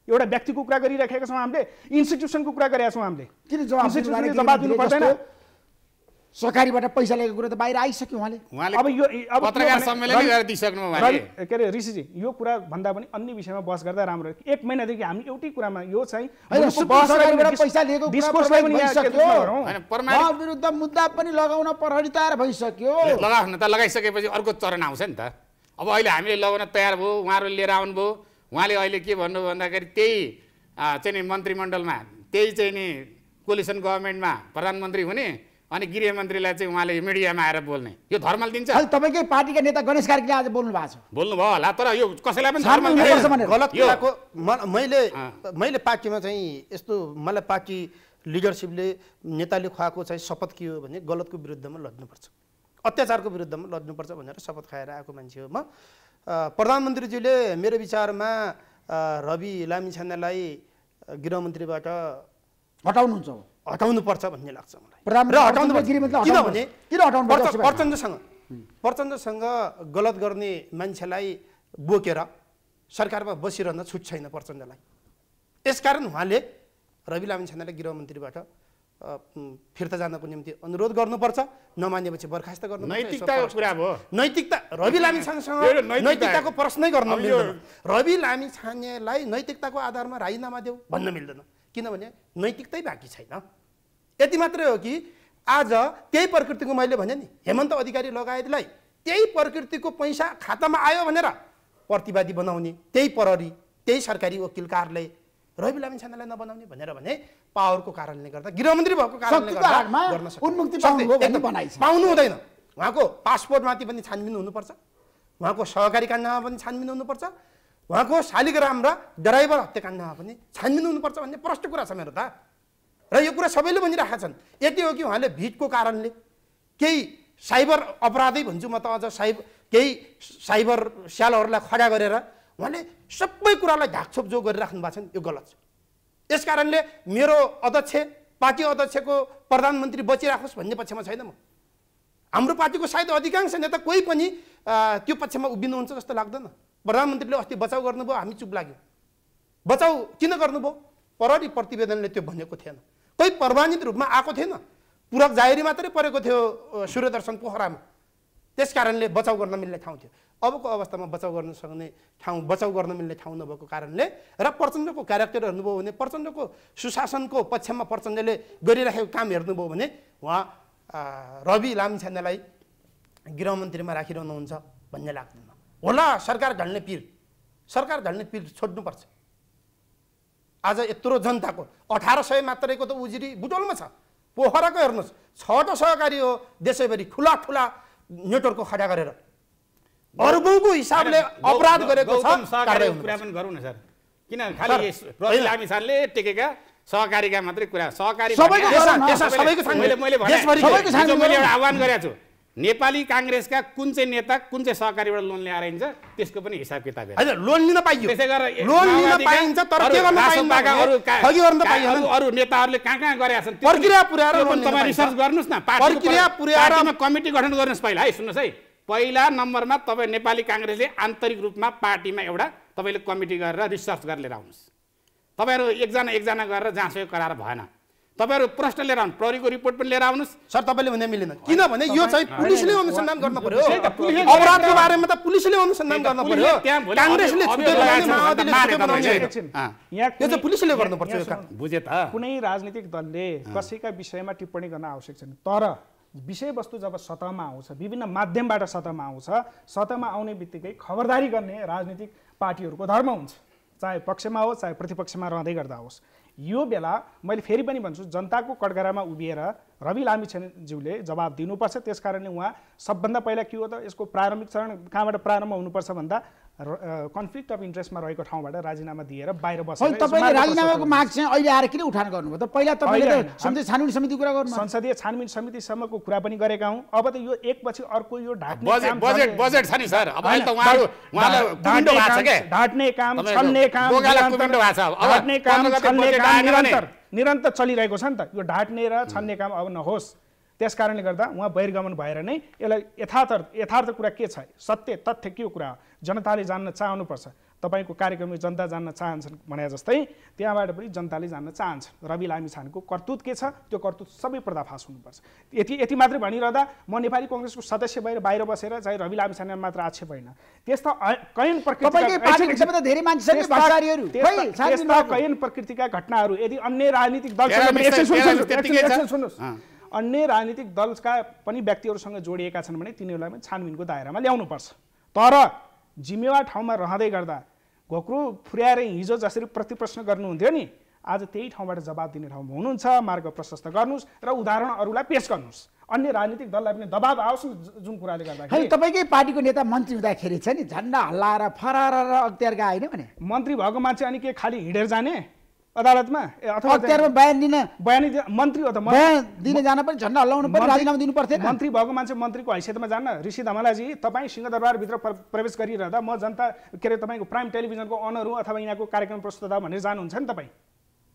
एउटा व्यक्तिको कुरा गरिराखेका छौँ हामीले इन्स्टिट्युसनको कुरा गरेका छौँ हामीले किन जवाब दिनु पर्दैन सरकारीबाट पैसा लिएको कुरो त बाहिर आइसक्यो उहाँले अब यो अब पत्रकार के अरे ऋषिजी यो कुरा भन्दा पनि अन्य विषयमा बहस गर्दा राम्रो एक महिनादेखि हामी एउटै कुरामा यो चाहिँ पैसा लिएको पनि विरुद्ध मुद्दा पनि लगाउन प्रहरी तयार भइसक्यो त लगाइसकेपछि अर्को चरण आउँछ नि त अब अहिले हामीले लगाउन तयार भयो उहाँहरू लिएर आउनुभयो उहाँले अहिले के भन्नु भन्दाखेरि त्यही चाहिँ नि मन्त्रीमण्डलमा त्यही चाहिँ नि कोलिसन गभर्मेन्टमा प्रधानमन्त्री हुने अनि गृहमन्त्रीलाई चाहिँ उहाँले मिडियामा आएर बोल्ने यो धर्मल दिन्छ तपाईँकै पार्टीका नेता गणेश कार्कीले आज बोल्नु भएको छ बोल्नु भयो होला तर यो कसैलाई पनि गलत कुराको मैले मैले पार्टीमा चाहिँ यस्तो मलाई पार्टी लिडरसिपले नेताले खुवाएको चाहिँ शपथ के हो भने गलतको विरुद्धमा लड्नुपर्छ अत्याचारको विरुद्धमा लड्नुपर्छ भनेर शपथ खाएर आएको मान्छे हो म प्रधानमन्त्रीज्यूले मेरो विचारमा रवि लामिछानेलाई गृहमन्त्रीबाट हटाउनुहुन्छ हटाउनुपर्छ भन्ने लाग्छ मलाई प्रचण्डसँग प्रचण्डसँग गलत गर्ने मान्छेलाई बोकेर सरकारमा बसिरहन छुट छैन प्रचण्डलाई यसकारण उहाँले रवि लामिछानेलाई गृहमन्त्रीबाट फिर्ता जानको निम्ति अनुरोध गर्नुपर्छ नमानेपछि बर्खास्त गर्नु नैतिकताको कुरा भयो नैतिकता रवि लामिछानेसँग नैतिकताको प्रश्नै गर्न मिल्दैन रवि लामिछानेलाई नैतिकताको आधारमा राजीनामा देऊ भन्न मिल्दैन किनभने नैतिकतै बाँकी छैन यति मात्रै हो कि आज त्यही प्रकृतिको मैले भने नि हेमन्त अधिकारी लगायतलाई त्यही प्रकृतिको पैसा खातामा आयो भनेर प्रतिवादी बनाउने त्यही प्रहरी त्यही सरकारी वकिलकारले रवि लामी छानालाई नबनाउने भनेर भने पावरको कारणले गर्दा गृहमन्त्री भएको कारणले गर्दा पाउनु हुँदैन उहाँको पासपोर्टमाथि पनि छानबिन हुनुपर्छ उहाँको सहकारी काण्डमा पनि छानबिन हुनुपर्छ उहाँको शालिग्राम र ड्राइभर हत्याकाण्डमा पनि छानबिन हुनुपर्छ भन्ने प्रष्ट कुरा छ मेरो त र यो कुरा सबैले भनिरहेका छन् यति हो कि उहाँले भिडको कारणले केही साइबर अपराधै भन्छु म त अझ साइब केही साइबर स्यालहरूलाई खडा गरेर उहाँले सबै कुरालाई ढाकछोप जो गरिराख्नु भएको छ नि यो गलत छ यस कारणले मेरो अध्यक्ष पार्टी अध्यक्षको प्रधानमन्त्री बचिराखोस् भन्ने पक्षमा छैन म हाम्रो पार्टीको सायद अधिकांश नेता कोही पनि त्यो पक्षमा उभिनुहुन्छ जस्तो लाग्दैन प्रधानमन्त्रीले अस्ति बचाउ गर्नुभयो हामी चुप लाग्यौँ बचाउ किन गर्नुभयो प्रहरी प्रतिवेदनले त्यो भनेको थिएन कोही प्रमाणित रूपमा आएको थिएन पूरक जाहेरी मात्रै परेको थियो सूर्यदर्शन पोखरामा त्यस कारणले बचाउ गर्न मिल्ने ठाउँ थियो अबको अवस्थामा बचाउ गर्न सक्ने ठाउँ बचाउ गर्न मिल्ने ठाउँ नभएको कारणले र प्रचण्डको क्यारेक्टर हेर्नुभयो भने प्रचण्डको सुशासनको पक्षमा प्रचण्डले गरिराखेको काम हेर्नुभयो भने उहाँ रवि लामिछानेलाई गृहमन्त्रीमा राखिरहनुहुन्छ भन्ने लाग्दैन होला सरकार ढल्ने पिर सरकार ढल्ने पिर छोड्नुपर्छ आज यत्रो जनताको अठार सय मात्रैको त उजुरी बुटोलमा छ पोखराको हेर्नुहोस् छवटा सहकारी हो देशैभरि ठुला ठुला नेटवर्कको खडा गरेर अरबौको हिसाबले अपराध गरेको छ कुरा पनि गरौँ न सर किन खालि लामिछानले टेकेका सहकारीका मात्रै कुरा सहकारी मैले एउटा आह्वान गरेको छु नेपाली काङ्ग्रेसका कुन चाहिँ नेता कुन चाहिँ सहकारीबाट लोन ल्याएर हिँड्छ त्यसको पनि हिसाब किताब लोन लिन पाइयो त्यसै गरेर लोन लिन पाइन्छ तर के गर्न पाइन्छ अरू नेताहरूले कहाँ कहाँ गरेका छन् प्रक्रिया पुर्याएर तपाईँ रिसर्च गर्नुहोस् न प्रक्रिया पुर्याएर कमिटी गठन गर्नुहोस् पहिला है सुन्नुहोस् है पहिला नम्बरमा तपाईँ नेपाली काङ्ग्रेसले आन्तरिक रूपमा पार्टीमा एउटा तपाईँले कमिटी गरेर रिसर्च गरेर लिएर आउनुहोस् तपाईँहरू एकजना एकजना गरेर जहाँसँग करार भएन तपाईँहरू प्रश्न लिएर आउनु प्रहरीको रिपोर्ट पनि लिएर आउनुहोस् सर तपाईँले हुने मिलेन किनभने यो चाहिँ पुलिसले अनुसन्धान गर्नु पर्यो अपराधको बारेमा त पुलिसले अनुसन्धान गर्नु पर्यो काङ्ग्रेसले पुलिसले गर्नुपर्छ बुझे त कुनै राजनीतिक दलले कसैका विषयमा टिप्पणी गर्न आवश्यक छैन तर विषयवस्तु जब सतहमा आउँछ विभिन्न माध्यमबाट सतहमा आउँछ सतहमा आउने बित्तिकै खबरदारी गर्ने राजनीतिक पार्टीहरूको धर्म हुन्छ चाहे पक्षमा होस् चाहे प्रतिपक्षमा रहँदै गर्दा होस् यो बेला मैले फेरि पनि भन्छु जनताको कडगरामा उभिएर रवि छेनज्यूले जवाब दिनुपर्छ त्यस कारणले उहाँ सबभन्दा पहिला के हो त यसको प्रारम्भिक चरण कहाँबाट प्रारम्भ हुनुपर्छ भन्दा कन्फ्लिक्ट अफ इन्ट्रेस्टमा रहेको ठाउँबाट राजीनामा दिएर बाहिर बसेर तपाईँले राजीनामाको माग चाहिँ अहिले आएर किन उठान गर्नुभयो त पहिला तपाईँले संसदीय छानबिन समिति कुरा गर्नु संसदीय छानबिन समितिसम्मको कुरा पनि गरेका हौँ अब त यो एकपछि अर्को यो ढाट्ने बजेट बजेट छ नि सर अब त ढाट्ने काम छल्ने काम ढाट्ने काम छल्ने काम निरन्तर निरन्तर चलिरहेको छ नि त यो ढाट्ने र छल्ने काम अब नहोस् त्यस कारणले गर्दा उहाँ बहिर्गमन भएर नै यसलाई यथार्थ यथार्थ कुरा के छ सत्य तथ्य के कुरा हो जनताले जान्न चाहनुपर्छ तपाईँको कार्यक्रम जनता जान्न चाहन्छन् भने जस्तै त्यहाँबाट पनि जनताले जान्न चाहन्छन् रवि लामिछानेको कर्तुत के छ त्यो कर्तुत सबै पर्दाफास हुनुपर्छ यति यति मात्रै भनिरहँदा म नेपाली कङ्ग्रेसको सदस्य भएर बाहिर बसेर चाहे रवि लामिछाने मात्र आक्षेप होइन त्यस्ता कैन प्रकृतिका प्रकृतिका घटनाहरू यदि अन्य राजनीतिक दल अन्य राजनीतिक दलका पनि व्यक्तिहरूसँग जोडिएका छन् भने तिनीहरूलाई पनि छानबिनको दायरामा ल्याउनुपर्छ तर जिम्मेवार ठाउँमा रहँदै गर्दा घोक्रो फुर्याएर हिजो जसरी प्रतिप्रश्न गर्नुहुन्थ्यो नि आज त्यही ठाउँबाट जवाब दिने ठाउँमा हुनुहुन्छ मार्ग प्रशस्त गर्नुहोस् र उदाहरण अरूलाई पेस गर्नुहोस् अन्य राजनीतिक दललाई पनि दबाब आओस् जुन कुराले गर्दाखेरि तपाईँकै पार्टीको नेता मन्त्री हुँदाखेरि छ नि झन्डा हल्लाएर फरार र अख्तियार गए होइन भने मन्त्री भएको मान्छे अनि के खालि हिँडेर जाने अदालतमा अख्तियारमा बयान दिन बयान मन्त्री हो त बयान दिन जान पनि झन्डा हल्लाउनु पर्यो राजीनामा दिनु पर्थ्यो मन्त्री भएको मान्छे मन्त्रीको हैसियतमा जान्न ऋषि धमालाजी तपाईँ सिंहदरबारभित्र प्रवेश गरिरहँदा म जनता के अरे तपाईँको प्राइम टेलिभिजनको अनर हो अथवा यहाँको कार्यक्रम प्रस्तुत भनेर जानुहुन्छ नि तपाईँ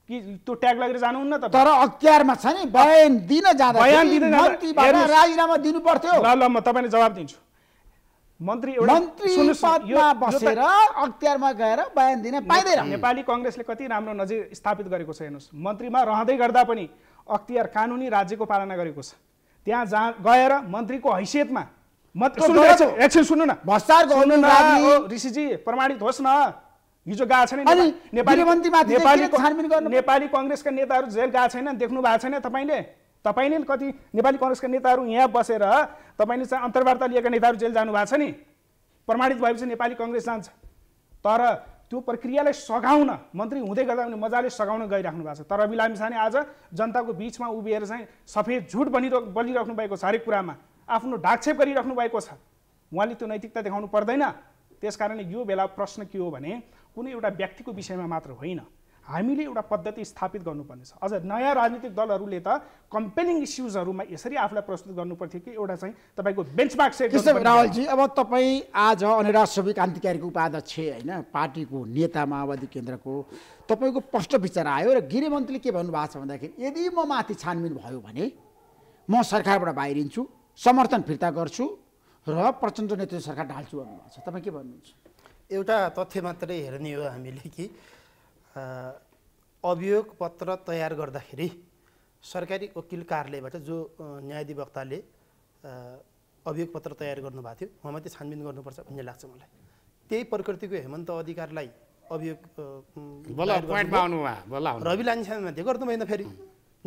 कि त्यो ट्याग लगेर जानुहुन्न त तर अख्तियारमा छ नि बयान दिन जाँदा बयान दिन राजीनामा दिनु पर्थ्यो ल ल म तपाईँले जवाब दिन्छु मन्त्री बसेर अख्तियारमा गएर बयान दिन पाइँदैन नेपाली कङ्ग्रेसले कति राम्रो नजिर स्थापित गरेको छ हेर्नुहोस् मन्त्रीमा रहँदै गर्दा पनि अख्तियार कानुनी राज्यको पालना गरेको छ त्यहाँ जहाँ गएर मन्त्रीको हैसियतमा एकछिन सुन्नु न ऋषिजी प्रमाणित होस् न हिजो गएको छैन नेपाली कङ्ग्रेसका नेताहरू जेल गएको छैन देख्नु भएको छैन तपाईँले तपाईँले कति नेपाली कङ्ग्रेसका नेताहरू यहाँ बसेर तपाईँले चाहिँ अन्तर्वार्ता लिएका नेताहरू जेल जानुभएको छ नि प्रमाणित भएपछि नेपाली कङ्ग्रेस जान्छ तर त्यो प्रक्रियालाई सघाउन मन्त्री हुँदै गर्दा पनि मजाले सघाउन गइराख्नु भएको छ तर बिलामी साने आज जनताको बिचमा उभिएर चाहिँ सफेद झुट बनिरह बलिराख्नु भएको छ हरेक कुरामा आफ्नो ढाकछेप गरिराख्नु भएको छ उहाँले त्यो नैतिकता देखाउनु पर्दैन त्यस कारणले यो बेला प्रश्न के हो भने कुनै एउटा व्यक्तिको विषयमा मात्र होइन हामीले एउटा पद्धति स्थापित गर्नुपर्नेछ अझ नयाँ राजनीतिक दलहरूले त कम्पेलिङ इस्युजहरूमा यसरी आफूलाई प्रस्तुत गर्नुपर्थ्यो कि एउटा चाहिँ तपाईँको बेन्चमार्क सेट रावलजी अब तपाईँ आज अनिराष्ट्रवी क्रान्तिकारीको उपाध्यक्ष होइन पार्टीको नेता माओवादी केन्द्रको तपाईँको प्रष्ट विचार आयो र गृहमन्त्रीले के भन्नुभएको छ भन्दाखेरि यदि म माथि छानबिन भयो भने म सरकारबाट बाहिरिन्छु समर्थन फिर्ता गर्छु र प्रचण्ड नेतृत्व सरकार ढाल्छु भन्नुभएको छ तपाईँ के भन्नुहुन्छ एउटा तथ्य मात्रै हेर्ने हो हामीले कि अभियोग पत्र तयार गर्दाखेरि सरकारी वकिल कार्यालयबाट जो न्यायाधिवक्ताले अभियोग पत्र तयार गर्नुभएको थियो उहाँमा त्यो छानबिन गर्नुपर्छ भन्ने लाग्छ मलाई त्यही प्रकृतिको हेमन्त अधिकारलाई अभियोग रवि लामिछानेमा त्यो गर्नु भएन फेरि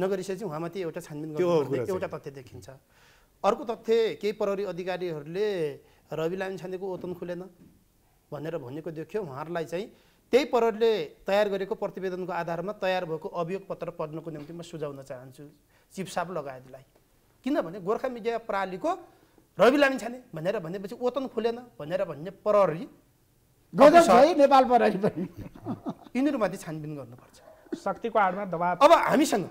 नगरिसकेपछि उहाँमाथि एउटा छानबिन गर्नु एउटा तथ्य देखिन्छ अर्को तथ्य केही प्रहरी अधिकारीहरूले रवि लामिछानेको ओतन खुलेन भनेर भनेको देख्यो उहाँहरूलाई चाहिँ त्यही प्रहरले तयार गरेको प्रतिवेदनको आधारमा तयार भएको अभियोग पत्र पढ्नको निम्ति म सुझाउन चाहन्छु चिफ साहब लगायतलाई किनभने गोर्खा मिडिया प्रालीको रवि लामिछाने भनेर भनेपछि ओतन खुलेन भनेर भन्ने प्रहरी नेपाल प्रहरी पनि यिनीहरूमाथि छानबिन गर्नुपर्छ शक्तिको आडमा दबाब अब हामीसँग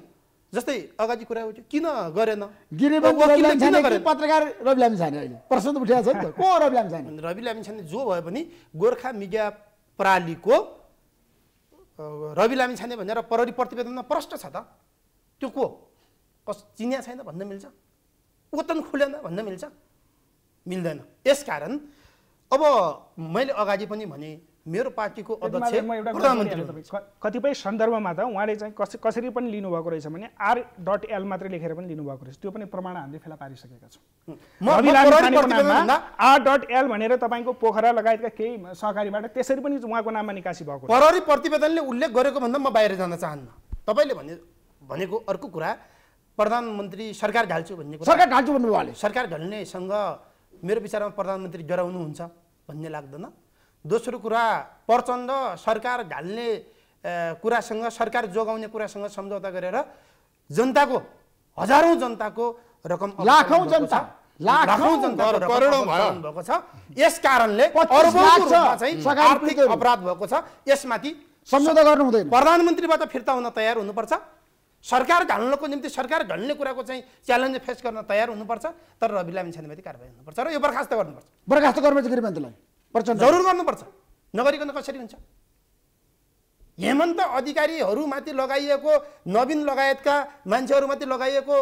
जस्तै अगाडि कुरा उठ्यो किन गरेन पत्रकार रवि लामिछाने अहिले नि को रवि लामिछाने रवि लामिछाने जो भए पनि गोर्खा मिडिया प्रालीको रवि लामी छाने भनेर प्रहरी प्रतिवेदनमा प्रष्ट छ त त्यो को कस चिनिया छैन भन्न मिल्छ उतन खुलेन भन्न मिल्छ मिल्दैन कारण अब मैले अगाडि पनि भने मेरो पार्टीको अध्यक्ष कतिपय सन्दर्भमा त उहाँले चाहिँ कसरी पनि लिनुभएको रहेछ भने आर डट एल मात्रै लेखेर पनि लिनुभएको रहेछ त्यो पनि प्रमाण हामीले फेला पारिसकेका छौँ आर डट एल भनेर तपाईँको पोखरा लगायतका केही सहकारीबाट त्यसरी पनि उहाँको नाममा निकासी भएको प्रहरी प्रतिवेदनले उल्लेख गरेको भन्दा म बाहिर जान चाहन्न तपाईँले भने भनेको अर्को कुरा प्रधानमन्त्री सरकार ढाल्छु भन्ने सरकार ढाल्छु भन्नुभयो सरकार ढल्नेसँग मेरो विचारमा प्रधानमन्त्री डराउनुहुन्छ भन्ने लाग्दैन दोस्रो कुरा प्रचण्ड सरकार घाल्ने कुरासँग सरकार जोगाउने कुरासँग सम्झौता गरेर जनताको हजारौँ जनताको रकम लाखौँ जनता भएको छ यस कारणले आर्थिक अपराध भएको छ यसमाथि सम्झौता गर्नु हुँदैन प्रधानमन्त्रीबाट फिर्ता हुन तयार हुनुपर्छ सरकार ढाल्नको निम्ति सरकार ढल्ने कुराको चाहिँ च्यालेन्ज फेस गर्न तयार हुनुपर्छ तर रवि लामी कारवाही हुनुपर्छ र यो बर्खास्त गर्नुपर्छ बर्खास्त गर्नु गृहमन्त्रीलाई पर्छ जरुर गर्नुपर्छ नगरिकन कसरी हुन्छ हेमन्त अधिकारीहरूमाथि लगाइएको नवीन लगायतका मान्छेहरूमाथि लगाइएको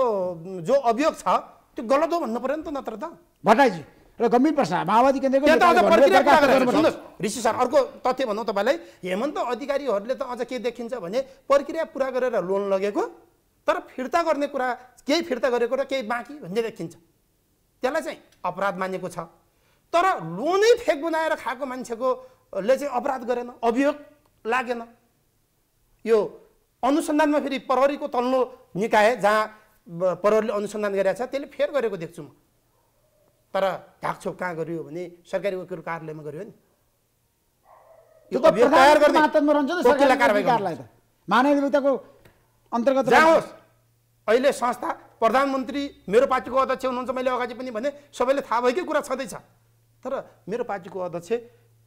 जो अभियोग छ त्यो गलत हो भन्नु पऱ्यो नि त नत्र त भट्टराईजी र गम्भीर प्रश्न माओवादी केन्द्रको ऋषि सर अर्को तथ्य भनौँ तपाईँलाई हेमन्त अधिकारीहरूले त अझ के देखिन्छ भने प्रक्रिया पुरा गरेर लोन लगेको तर फिर्ता गर्ने कुरा केही फिर्ता गरेको र केही बाँकी भन्ने देखिन्छ त्यसलाई चाहिँ अपराध मानेको छ तर लोनै फेक बनाएर खाएको मान्छेकोले चाहिँ अपराध गरेन अभियोग लागेन यो अनुसन्धानमा फेरि प्रहरीको तल्लो निकाय जहाँ प्रहरीले अनुसन्धान गरेको छ त्यसले फेर गरेको देख्छु म तर ढाकछोप कहाँ गरियो भने सरकारी वकिल कार्यालयमा गरियो नि यो अन्तर्गत अहिले संस्था प्रधानमन्त्री मेरो पार्टीको अध्यक्ष हुनुहुन्छ मैले अगाडि पनि भने सबैले थाहा भएकै कुरा छँदैछ तर मेरो पार्टीको अध्यक्ष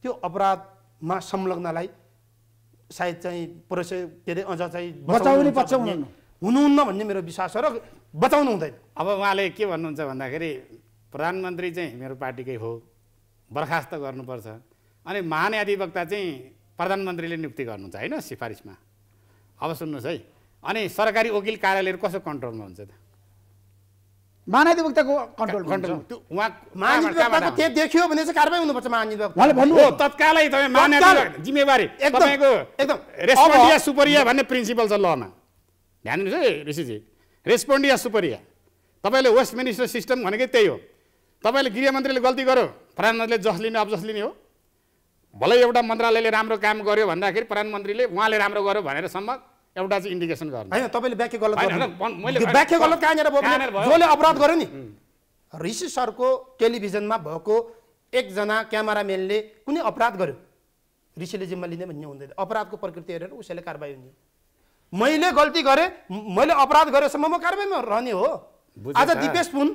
त्यो अपराधमा संलग्नलाई सायद चाहिँ प्रोसेस के अरे अझ चाहिँ बचाउने पक्ष हुनुहुन्न भन्ने मेरो विश्वास हो र बचाउनु हुँदैन अब उहाँले के भन्नुहुन्छ भन्दाखेरि प्रधानमन्त्री चाहिँ मेरो पार्टीकै हो बर्खास्त गर्नुपर्छ अनि अधिवक्ता चाहिँ प्रधानमन्त्रीले नियुक्ति गर्नुहुन्छ होइन सिफारिसमा अब सुन्नुहोस् है अनि सरकारी वकिल कार्यालयहरू कसो कन्ट्रोलमा हुन्छ त महाधिवक्ताको कन्ट्रोल महाधिवक्ताको त्यो देखियो भने चाहिँ कारवाही हुनुपर्छ महाधिवक्ता भन्नु तत्कालै जिम्मेवारी एकदम सुपरिया भन्ने प्रिन्सिपल छ लमा ध्यान दिनुहोस् है ऋषिजी रेस्पोन्डिया सुपरिया तपाईँले वेस्ट मिनिस्टर सिस्टम भनेकै त्यही हो तपाईँले गृहमन्त्रीले गल्ती गर्यो प्रधानमन्त्रीले जस लिने अब जस लिने हो भलै एउटा मन्त्रालयले राम्रो काम गर्यो भन्दाखेरि प्रधानमन्त्रीले उहाँले राम्रो गर्यो भनेरसम्म एउटा चाहिँ इन्डिकेसन गर्नु होइन तपाईँले व्याख्या गलत व्याख्या गलत कहाँनिर भयो जसले अपराध गर्यो नि ऋषि सरको टेलिभिजनमा भएको एकजना क्यामेराम्यानले कुनै अपराध गर्यो ऋषिले जिम्मा लिने भन्ने हुँदैन अपराधको प्रकृति हेरेर उसैले कारवाही हुने मैले गल्ती गरेँ मैले अपराध गरेसम्म म कारवाहीमा रहने हो आज दिपेश पुन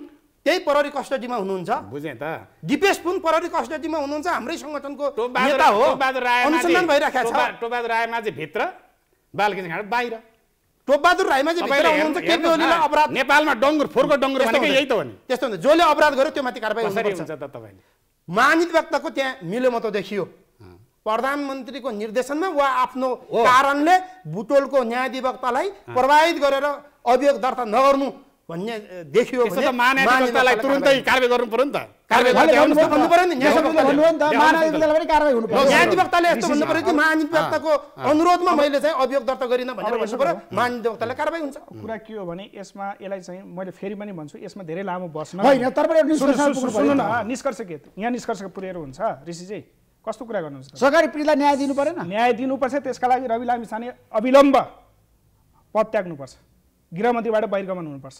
त्यही प्रहरी कस्टडीमा हुनुहुन्छ बुझेँ त दिपेश पुन प्रहरी कस्टडीमा हुनुहुन्छ हाम्रै सङ्गठनको नेता हो अनुसन्धान भइरहेको छ रायमा चाहिँ भित्र बालकिनी बाहिर टोपबहादुर राईमा अपराध नेपालमा डङ्गुर फोरको डङ्गुर यही त हो नि त्यस्तो हुन्छ जसले अपराध गर्यो त्यो माथि कारबाही हुन्छ त तपाईँले मानित व्यक्तको त्यहाँ मिलोमतो देखियो प्रधानमन्त्रीको निर्देशनमा वा आफ्नो कारणले बुटोलको न्यायाधिवक्तालाई प्रभावित गरेर अभियोग दर्ता नगर्नु भन्ने देखियो भने महानायिकालाई तुरुन्तै कारवाही गर्नु पर्यो नि त न्यायाधिवक्ताले यस्तो भन्नु पर्यो कि महाधिवक्ताको अनुरोधमा मैले चाहिँ अभियोग दर्ता गरिन भनेर भन्नु पर्यो महाधिवक्तालाई कारवाही हुन्छ कुरा के हो भने यसमा यसलाई चाहिँ मैले फेरि पनि भन्छु यसमा धेरै लामो बस्न सुन्नु न निष्कर्ष के यहाँ निष्कर्ष पुरेर हुन्छ ऋषि चाहिँ कस्तो कुरा गर्नुहुन्छ सरकारी पीडितलाई न्याय दिनु परेन न्याय दिनुपर्छ त्यसका लागि रवि लामिछाने अविलम्ब पद त्याग्नुपर्छ गृहमन्त्रीबाट बहिर्गमन हुनुपर्छ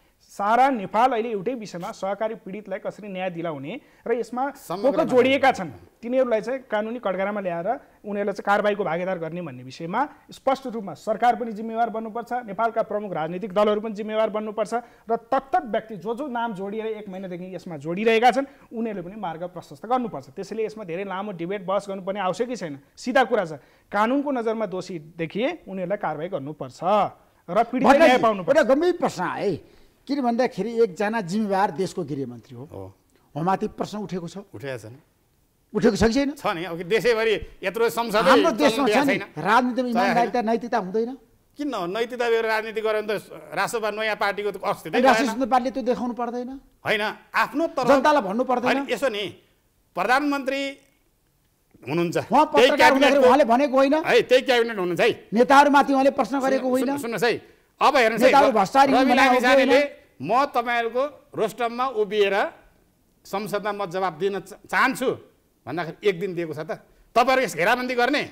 सारा नेपाल अहिले एउटै विषयमा सहकारी पीडितलाई कसरी न्याय दिलाउने र यसमा को जोडिएका छन् तिनीहरूलाई चाहिँ कानुनी कड्कारामा ल्याएर उनीहरूलाई चाहिँ कारवाहीको भागीदार गर्ने भन्ने विषयमा स्पष्ट रूपमा सरकार पनि जिम्मेवार बन्नुपर्छ नेपालका प्रमुख राजनीतिक दलहरू पनि जिम्मेवार बन्नुपर्छ र तत्त व्यक्ति जो जो नाम जोडिएर एक महिनादेखि यसमा जोडिरहेका छन् उनीहरूले पनि मार्ग प्रशस्त गर्नुपर्छ त्यसैले यसमा धेरै लामो डिबेट बहस गर्नुपर्ने आवश्यकै छैन सिधा कुरा छ कानुनको नजरमा दोषी देखिए उनीहरूलाई कारवाही गर्नुपर्छ र पीडित गम्भीर प्रश्न है किन भन्दाखेरि एकजना जिम्मेवार देशको गृहमन्त्री हो माथि प्रश्न उठेको छ उठेका छन् उठेको छ कि छैन छ नि देशैभरि यत्रो संसद हाम्रो देशमा छ नि राजनीतिमा इमान्दारिता नैतिकता हुँदैन किन नैतिकता राजनीति गऱ्यो भने त राष्ट्रसभा नयाँ पार्टीको अस्तित्व राष्ट्रिय पार्टीले त्यो देखाउनु पर्दैन होइन आफ्नो जनतालाई भन्नु पर्दैन यसो नि प्रधानमन्त्री हुनुहुन्छ उहाँले भनेको होइन है त्यही क्याबिनेट हुनुहुन्छ है नेताहरूमाथि उहाँले प्रश्न गरेको होइन सुन्नुहोस् है अब हेर्नुहोस् भ्रष्टाचारी म तपाईँहरूको रोस्टममा उभिएर संसदमा म जवाब दिन चाहन्छु भन्दाखेरि एक दिन दिएको छ त तपाईँहरू यस घेराबन्दी गर्ने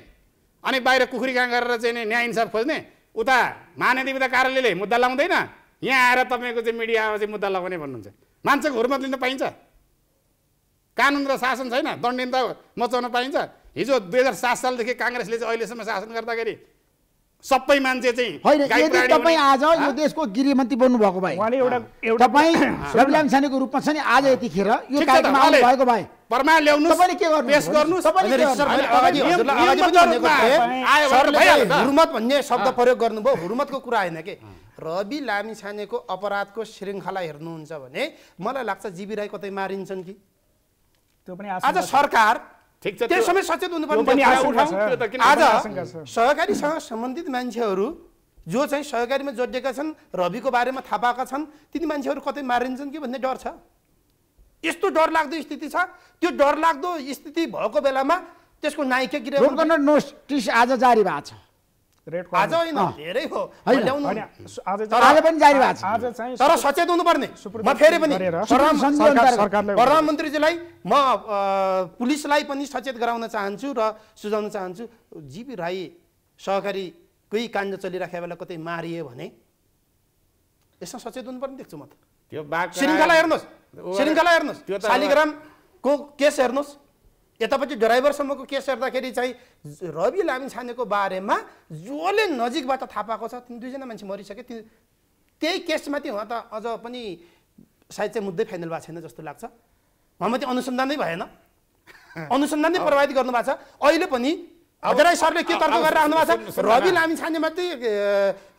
अनि बाहिर कुखुरी कहाँ गरेर चाहिँ नि न्याय इन्साफ खोज्ने उता महानदेवता कार्यालयले मुद्दा लगाउँदैन यहाँ आएर तपाईँको चाहिँ मिडियामा चाहिँ मुद्दा लगाउने भन्नुहुन्छ मान्छेको हुर्मत लिन पाइन्छ कानुन र शासन छैन दण्डिन मचाउन पाइन्छ हिजो दुई हजार सात सालदेखि काङ्ग्रेसले चाहिँ अहिलेसम्म शासन गर्दाखेरि सबै मान्छे चाहिँ होइन यदि तपाईँ आज यो देशको गृहमन्त्री बन्नु भएको भए एउटा एउटा तपाईँ रविलाम सानेको रूपमा छ नि आज यतिखेर यो कार्यक्रममा आउनु भएको भए प्रमाण के हुर्मत भन्ने शब्द प्रयोग गर्नुभयो हुर्मतको कुरा होइन के रवि लामिछानेको अपराधको श्रृङ्खला हेर्नुहुन्छ भने मलाई लाग्छ जीवी राई कतै मारिन्छन् कि त्यो पनि आज सरकार त्यो समय सचेत हुनुपर्ने आज सहकारीसँग सम्बन्धित मान्छेहरू जो चाहिँ सहकारीमा जोडिएका छन् रविको बारेमा थाहा पाएका छन् तिनी मान्छेहरू कतै मारिन्छन् कि भन्ने डर छ यस्तो डरलाग्दो स्थिति छ त्यो डरलाग्दो स्थिति भएको बेलामा त्यसको नायिका आज जारी भएको छ म प्रधानमन्त्रीजीलाई म पुलिसलाई पनि सचेत गराउन चाहन्छु र सुझाउन चाहन्छु जीवी राई सहकारी कोही काण्ड चलिराखेको बेला कतै मारियो भने यसमा सचेत हुनुपर्ने देख्छु म त त्यो श्रृङ्खला हेर्नुहोस् श्रृङ्खला हेर्नुहोस् शालिग्रामको केस हेर्नुहोस् यतापट्टि ड्राइभरसम्मको केस हेर्दाखेरि चाहिँ रवि लामिछानेको बारेमा जसले नजिकबाट थाहा पाएको छ तिन दुईजना मान्छे मरिसके ती त्यही केसमाथि उहाँ त अझ पनि सायद चाहिँ मुद्दै फाइनल भएको छैन जस्तो लाग्छ उहाँमाथि अनुसन्धानै भएन अनुसन्धान नै प्रभावित गर्नुभएको छ अहिले पनि हजराई सरले के तर्क गरेर राख्नु भएको छ रवि लामिछानेमाथि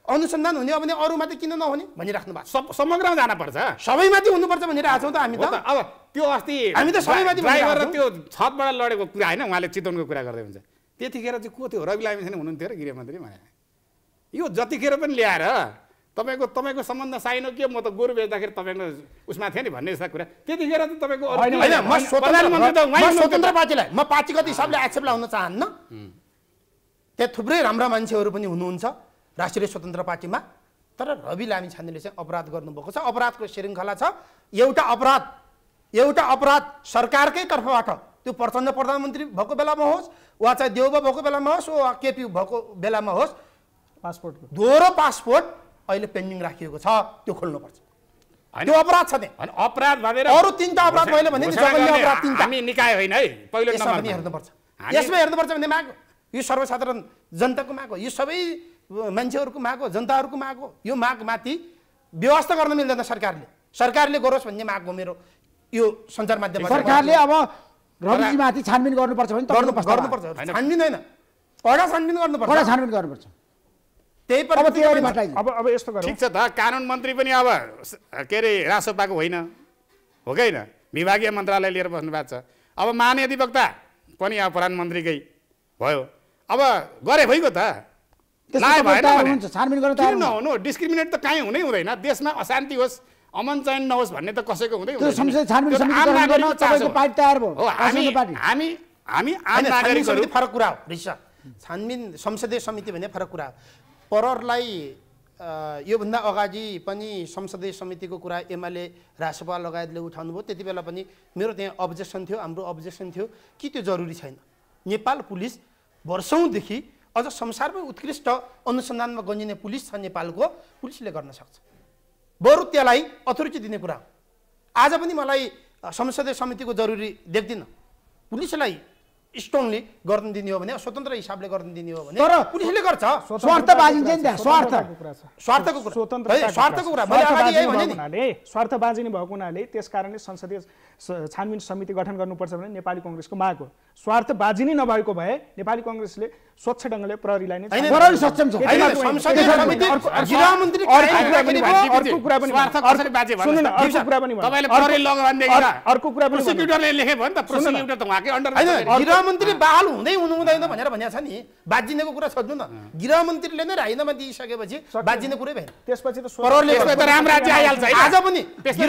अनुसन्धान हुने हो भने अरूमा त किन नहुने भनिराख्नु भएको सब समग्रमा जानुपर्छ सबैमाथि हुनुपर्छ भनिरहेको छौँ त हामी त अब त्यो अस्ति हामी त सबैमाथि त्यो छतबाट लडेको कुरा होइन उहाँले चितवनको कुरा गर्दै हुन्छ त्यतिखेर चाहिँ को थियो रवि लामिछाने हुनुहुन्थ्यो र गृहमन्त्री भने यो जतिखेर पनि ल्याएर तपाईँको तपाईँको सम्बन्ध साइनो के म त गोरु बेच्दाखेरि तपाईँको उसमा थिएँ नि भन्ने जस्ता कुरा त्यतिखेर त तपाईँको स्वतन्त्र पार्टीलाई म पार्टीको हिसाबले एक्सेप्ट लाउन चाहन्न त्यहाँ थुप्रै राम्रा मान्छेहरू पनि हुनुहुन्छ राष्ट्रिय स्वतन्त्र पार्टीमा तर रवि लामी छानेले चाहिँ अपराध गर्नुभएको छ अपराधको श्रृङ्खला छ एउटा अपराध एउटा अपराध सरकारकै तर्फबाट त्यो प्रचण्ड प्रधानमन्त्री भएको बेलामा होस् वा चाहे देउबा भएको बेलामा होस् वा केपी भएको बेलामा होस् पासपोर्ट दोहोरो पासपोर्ट अहिले पेन्डिङ राखिएको छ त्यो खोल्नुपर्छ त्यो अपराध छ त्यहाँ अपराध भनेर अरू तिनवटा अपराध मैले भने हामी निकाय होइन है पहिलो हेर्नुपर्छ यसमा हेर्नुपर्छ भने माग यो सर्वसाधारण जनताको माग हो यो सबै मान्छेहरूको माग हो जनताहरूको माग हो यो मागमाथि व्यवस्था गर्न मिल्दैन सरकारले सरकारले गरोस् भन्ने माग हो मेरो यो सञ्चार माध्यम सरकारले अब रविजीमाथि छानबिन गर्नुपर्छ भने गर्नुपर्छ छानबिन होइन कडा छानबिन गर्नुपर्छ कडा छानबिन गर्नुपर्छ त्यही पनि अब अब यस्तो ठिक छ त कानुन मन्त्री पनि अब के अरे रासोपाको होइन हो कि होइन विभागीय मन्त्रालय लिएर बस्नु भएको छ अब अधिवक्ता पनि अब प्रधानमन्त्रीकै भयो अब गरे भइगयो त डिस्क्रिमिनेट त काहीँ हुनै हुँदैन देशमा अशान्ति होस् अमन चयन नहोस् भन्ने त कसैको हुँदै हामी हामी आम फरक कुरा हो छानबिन संसदीय समिति भन्ने फरक कुरा हो परलाई योभन्दा अगाडि पनि संसदीय समितिको कुरा एमाले राजसभा लगायतले उठाउनु भयो त्यति बेला पनि मेरो त्यहाँ अब्जेक्सन थियो हाम्रो अब्जेक्सन थियो कि त्यो जरुरी छैन नेपाल पुलिस वर्षौँदेखि अझ संसारमै उत्कृष्ट अनुसन्धानमा गन्जिने पुलिस छ नेपालको पुलिसले गर्न सक्छ बरु त्यसलाई अथोरिटी दिने कुरा हो आज पनि मलाई संसदीय समितिको जरुरी देख्दिनँ पुलिसलाई स्ट्रङली गर्न दिने हो भने स्वतन्त्र हिसाबले गर्न दिने हो भने पुलिसले गर्छ स्वार्थ बाजिन्छ नि स्वार्थ स्वार्थको कुरा स्वार्थको कुरा मैले अगाडि यही भने नि स्वार्थ बाजिने भएको हुनाले त्यसकारणले संसदीय छानबिन समिति गठन गर्नुपर्छ भने नेपाली कङ्ग्रेसको माग हो स्वार्थबाजी नै नभएको भए नेपाली कङ्ग्रेसले स्वच्छ ढङ्गले प्रहरीलाई नै सक्षम छ अर्को कुरा पनि गृहमन्त्री बहाल हुँदै हुनु हुँदैन भनेर भनेको छ नि बाजिनेको कुरा सोध्नु न गृहमन्त्रीले नै राजीनामा दिइसकेपछि बाजिने कुरै भएन त्यसपछि त राम राज्य आइहाल्छ आज पनि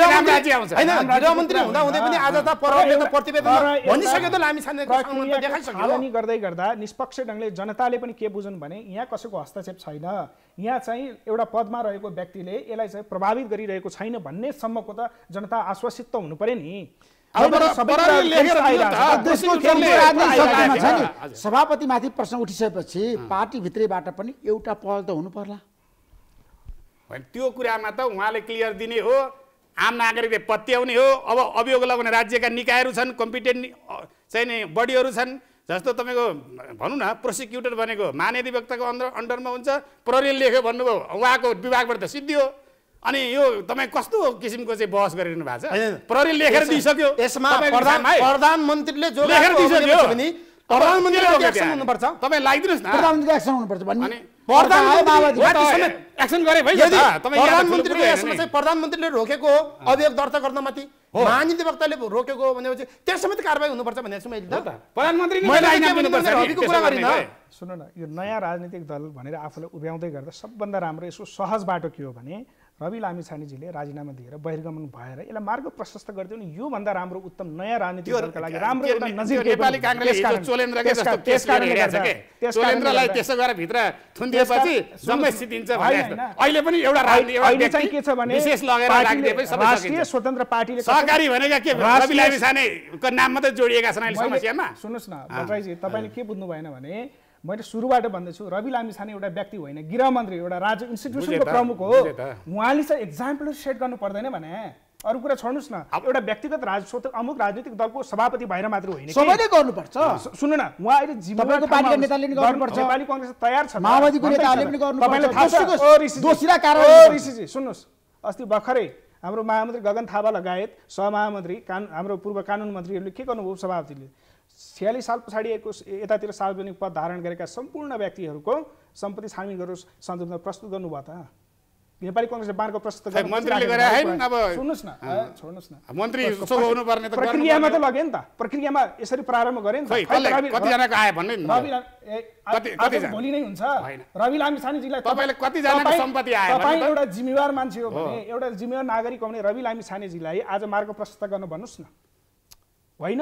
राम राज्य आउँछ गृहमन्त्री हुँदा हुँदै पनि आज त प्रहरीले त प्रतिवेदन भनिसक्यो त लामी छाने छाननी गर्दै गर्दा निष्पक्ष ढङ्गले जनताले पनि के बुझन् भने यहाँ कसैको हस्तक्षेप छैन यहाँ चाहिँ एउटा पदमा रहेको व्यक्तिले यसलाई चाहिँ प्रभावित गरिरहेको छैन भन्ने सम्मको त जनता आश्वासित त हुनु पर्यो नि सभापतिमाथि प्रश्न उठिसकेपछि पार्टीभित्रैबाट पनि एउटा पहल त हुनु पर्ला त्यो कुरामा त उहाँले क्लियर दिने हो आम नागरिकले पत्याउने हो अब अभियोग लगाउने राज्यका निकायहरू छन् कम्पिटेन्ट चाहिँ नि बडीहरू छन् जस्तो तपाईँको भनौँ न प्रोसिक्युटर भनेको महाधिवक्ताको अन्डर अन्डरमा हुन्छ प्रहरी लेख्यो भन्नुभयो उहाँको विभागबाट त सिद्धि हो अनि यो तपाईँ कस्तो किसिमको चाहिँ बहस गरिरहनु भएको छ प्रहरी लेखेर दिइसक्यो यसमा प्रधानमन्त्रीले जो प्रधानमन्त्रीले रोकेको अभियोग दर्ता गर्नमाथि महाधिवक्ताले रोकेको हो भनेपछि त्यसमा त कारवाही हुनुपर्छ भनेको छु मैले न यो नयाँ राजनीतिक दल भनेर आफूलाई उभ्याउँदै गर्दा सबभन्दा राम्रो यसको सहज बाटो के हो भने रवि लामी छानेजीले राजीनामा दिएर बहिर्गमन भएर यसलाई मार्ग प्रशस्त गरिदियो भने योभन्दा राम्रो उत्तम नयाँ राजनीतिकहरूको लागि राम्रो अहिले पनि एउटा पार्टीले सहकारी भनेका के छन् सुन्नुहोस् न भट्टराईजी तपाईँले के बुझ्नु भएन भने मैले सुरुबाट भन्दैछु रवि लामिछाने एउटा व्यक्ति होइन गृहमन्त्री एउटा राज्य इन्स्टिट्युसनको प्रमुख हो उहाँले चाहिँ एक्जाम्पल सेट गर्नु पर्दैन भने अरू कुरा छोड्नुहोस् न एउटा व्यक्तिगत राज अमुक राजनीतिक दलको सभापति भएर मात्र होइन सबैले गर्नुपर्छ सुन्नु न उहाँ अहिले नेताले पनि गर्नुपर्छ नेपाली कङ्ग्रेस तयार छ माओवादीको नेताले पनि गर्नुपर्छ ऋषिजी सुन्नुहोस् अस्ति भर्खरै हाम्रो महामन्त्री गगन थापा लगायत सहमहामन्त्री कान हाम्रो पूर्व कानुन मन्त्रीहरूले के गर्नुभयो सभापतिले छ्यालिस साल पछाडि यतातिर सार्वजनिक पद धारण गरेका सम्पूर्ण व्यक्तिहरूको सम्पत्ति छानबिन गरोस् सन्दर्भमा प्रस्तुत गर्नुभयो त नेपाली कङ्ग्रेसले बाँडको प्रस्तुत न न प्रक्रियामा त लग्यो नि त प्रक्रियामा यसरी प्रारम्भ गरे नि त भोलि नै हुन्छ रवि लामिछानेजीलाई तपाईँ एउटा जिम्मेवार मान्छे हो भने एउटा जिम्मेवार नागरिक हो भने रवि लामिछानेजीलाई आज मार्ग प्रस्तुत गर्न भन्नुहोस् न होइन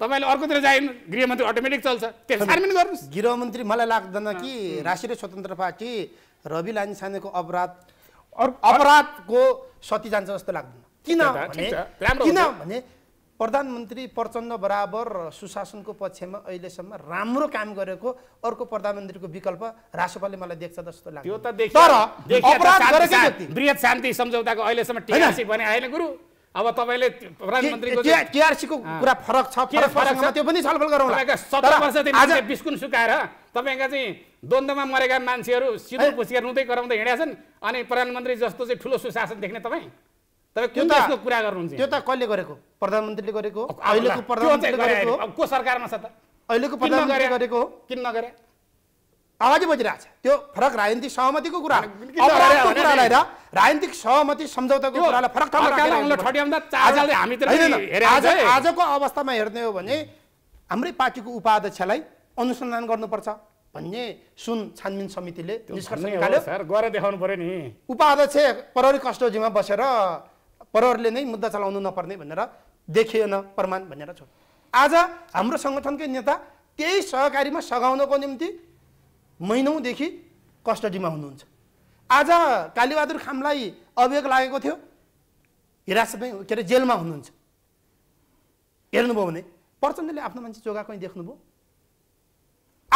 तपाईँले अर्कोतिर जाएन गृहमन्त्री अटोमेटिक चल्छ गर्नुहोस् गृहमन्त्री मलाई लाग्दैन कि राष्ट्रिय स्वतन्त्र पार्टी रवि लामिछानेको अपराध अपराधको सती जान्छ जस्तो लाग्दैन किन किनभने प्रधानमन्त्री प्रचण्ड बराबर सुशासनको पक्षमा अहिलेसम्म राम्रो काम गरेको अर्को प्रधानमन्त्रीको विकल्प रासोपाले मलाई देख्छ जस्तो लाग्छ त्यो त तर बृहत शान्ति सम्झौताको अहिलेसम्म गुरु अब तपाईँले प्रधानमन्त्रीको कुरा फरक छ फरक छ त्यो पनि छलफल गरौँ सत्र वर्षदेखि बिस्कुन सुकाएर तपाईँका चाहिँ द्वन्द्वमा मरेका मान्छेहरू सिधो पुस्केर रुँदै कराउँदै हिँडेका छन् अनि प्रधानमन्त्री जस्तो चाहिँ ठुलो सुशासन देख्ने तपाईँ तपाईँ कुन देशको कुरा गर्नुहुन्छ त्यो त कहिले गरेको प्रधानमन्त्रीले गरेको अहिलेको प्रधानमन्त्रीले गरेको को सरकारमा छ त अहिलेको प्रधानमन्त्रीले गरेको किन नगरे आवाजै बजिरहेको छ त्यो फरक राजनीतिक सहमतिको कुरा राजनीतिक सहमति सम्झौताको कुरालाई फरक आजको अवस्थामा हेर्ने हो भने हाम्रै पार्टीको उपाध्यक्षलाई अनुसन्धान गर्नुपर्छ भन्ने सुन छानबिन समितिले निष्कर्ष निकाल्यो देखाउनु पर्यो नि उपाध्यक्ष प्रहरी कस्टोजीमा बसेर प्रहरीले नै मुद्दा चलाउनु नपर्ने भनेर देखिएन प्रमाण भनेर छ आज हाम्रो सङ्गठनकै नेता त्यही सहकारीमा सघाउनको निम्ति महिनौदेखि कस्टडीमा हुनुहुन्छ आज कालीबहादुर खामलाई अभियोग लागेको थियो हिरासतमै के अरे जेलमा हुनुहुन्छ हेर्नुभयो भने प्रचण्डले आफ्नो मान्छे जोगा कहीँ देख्नुभयो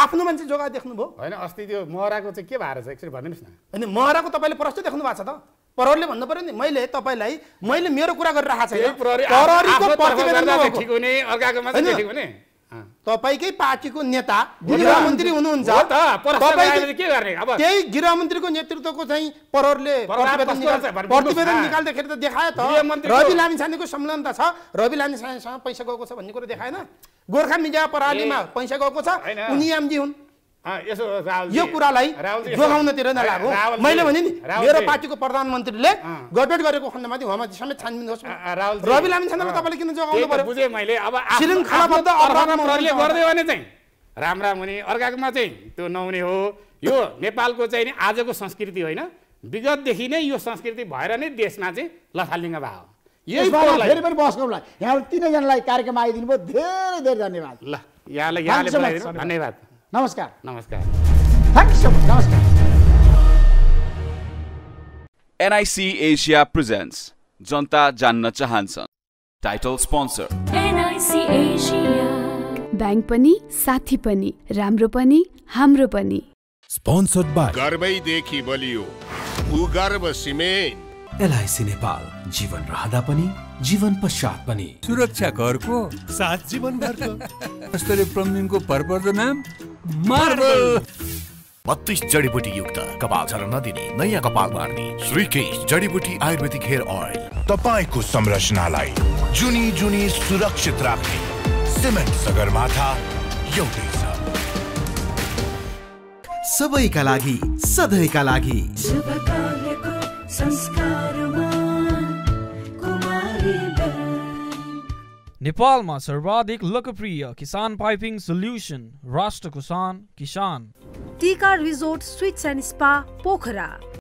आफ्नो मान्छे जोगा देख्नुभयो होइन अस्ति त्यो महराको चाहिँ के भएर छ एकचोटि भनिदिनुहोस् न होइन महराको तपाईँले प्रश्न देख्नु भएको छ त प्रहरले भन्नु पऱ्यो नि मैले तपाईँलाई मैले मेरो कुरा गरिरहेको छ तपाईँकै पार्टीको नेता गृहमन्त्री हुनुहुन्छ त्यही गृहमन्त्रीको नेतृत्वको चाहिँ परहरूले प्रतिवेदन निकाल्दाखेरि त देखायो त रवि लामिछानेको संलग्न त छ रवि लामिछानेसँग पैसा गएको छ भन्ने कुरो देखाएन गोर्खा मिडिया प्रणालीमा पैसा गएको छ उनी एमजी हुन् यो कुरालाई जोगाउनतिर नलागौ मैले भने नि मेरो पार्टीको प्रधानमन्त्रीले गडबड गरेको खण्डमा उहाँमाथि समेत छानबिन होस् रवि लामी छान्दामा तपाईँले किन जोगाउनु पर्यो बुझेँ मैले अब भने चाहिँ राम राम हुने अर्काकोमा चाहिँ त्यो नहुने हो यो नेपालको चाहिँ नि आजको संस्कृति होइन विगतदेखि नै यो संस्कृति भएर नै देशमा चाहिँ लथालिङ्ग भयो यही फेरि पनि बस्नुलाई यहाँ तिनैजनालाई कार्यक्रम आइदिनु भयो धेरै धेरै धन्यवाद ल यहाँलाई यहाँले धन्यवाद नमस्कार नमस्कार थ्याङ्क यू सो मच नमस्कार एनआइसी एसिया प्रेजेन्ट्स जनता जान्न चाहन्छन् टाइटल स्पोन्सर ब्याङ्क पनि साथी पनि राम्रो पनि हाम्रो पनि स्पोन्सर्ड बाई गर्वैदेखि बलियो भूगर्भ सिमेन्ट एलआइसी नेपाल जीवन रहँदा पनि जीवन पश्चात पनि सुरक्षा घरको साथ जीवन घरको प्रमिनको भरपर्दो नाम बत्तीस जडीबुटी युक्त कपाल झर नदिने नयाँ कपाल मार्ने श्रीकेश जडीबुटी आयुर्वेदिक हेयर ओइल तपाईँको संरचनालाई जुनी जुनी सुरक्षित राख्ने सिमेन्ट सगरमाथा एउटै छ सबैका लागि सधैँका लागि शुभ संस्कारमा नेपालमा सर्वाधिक लोकप्रिय किसान पाइपिङ सोल्युसन राष्ट्र कुसान किसान टिका resort suites and spa Pokhara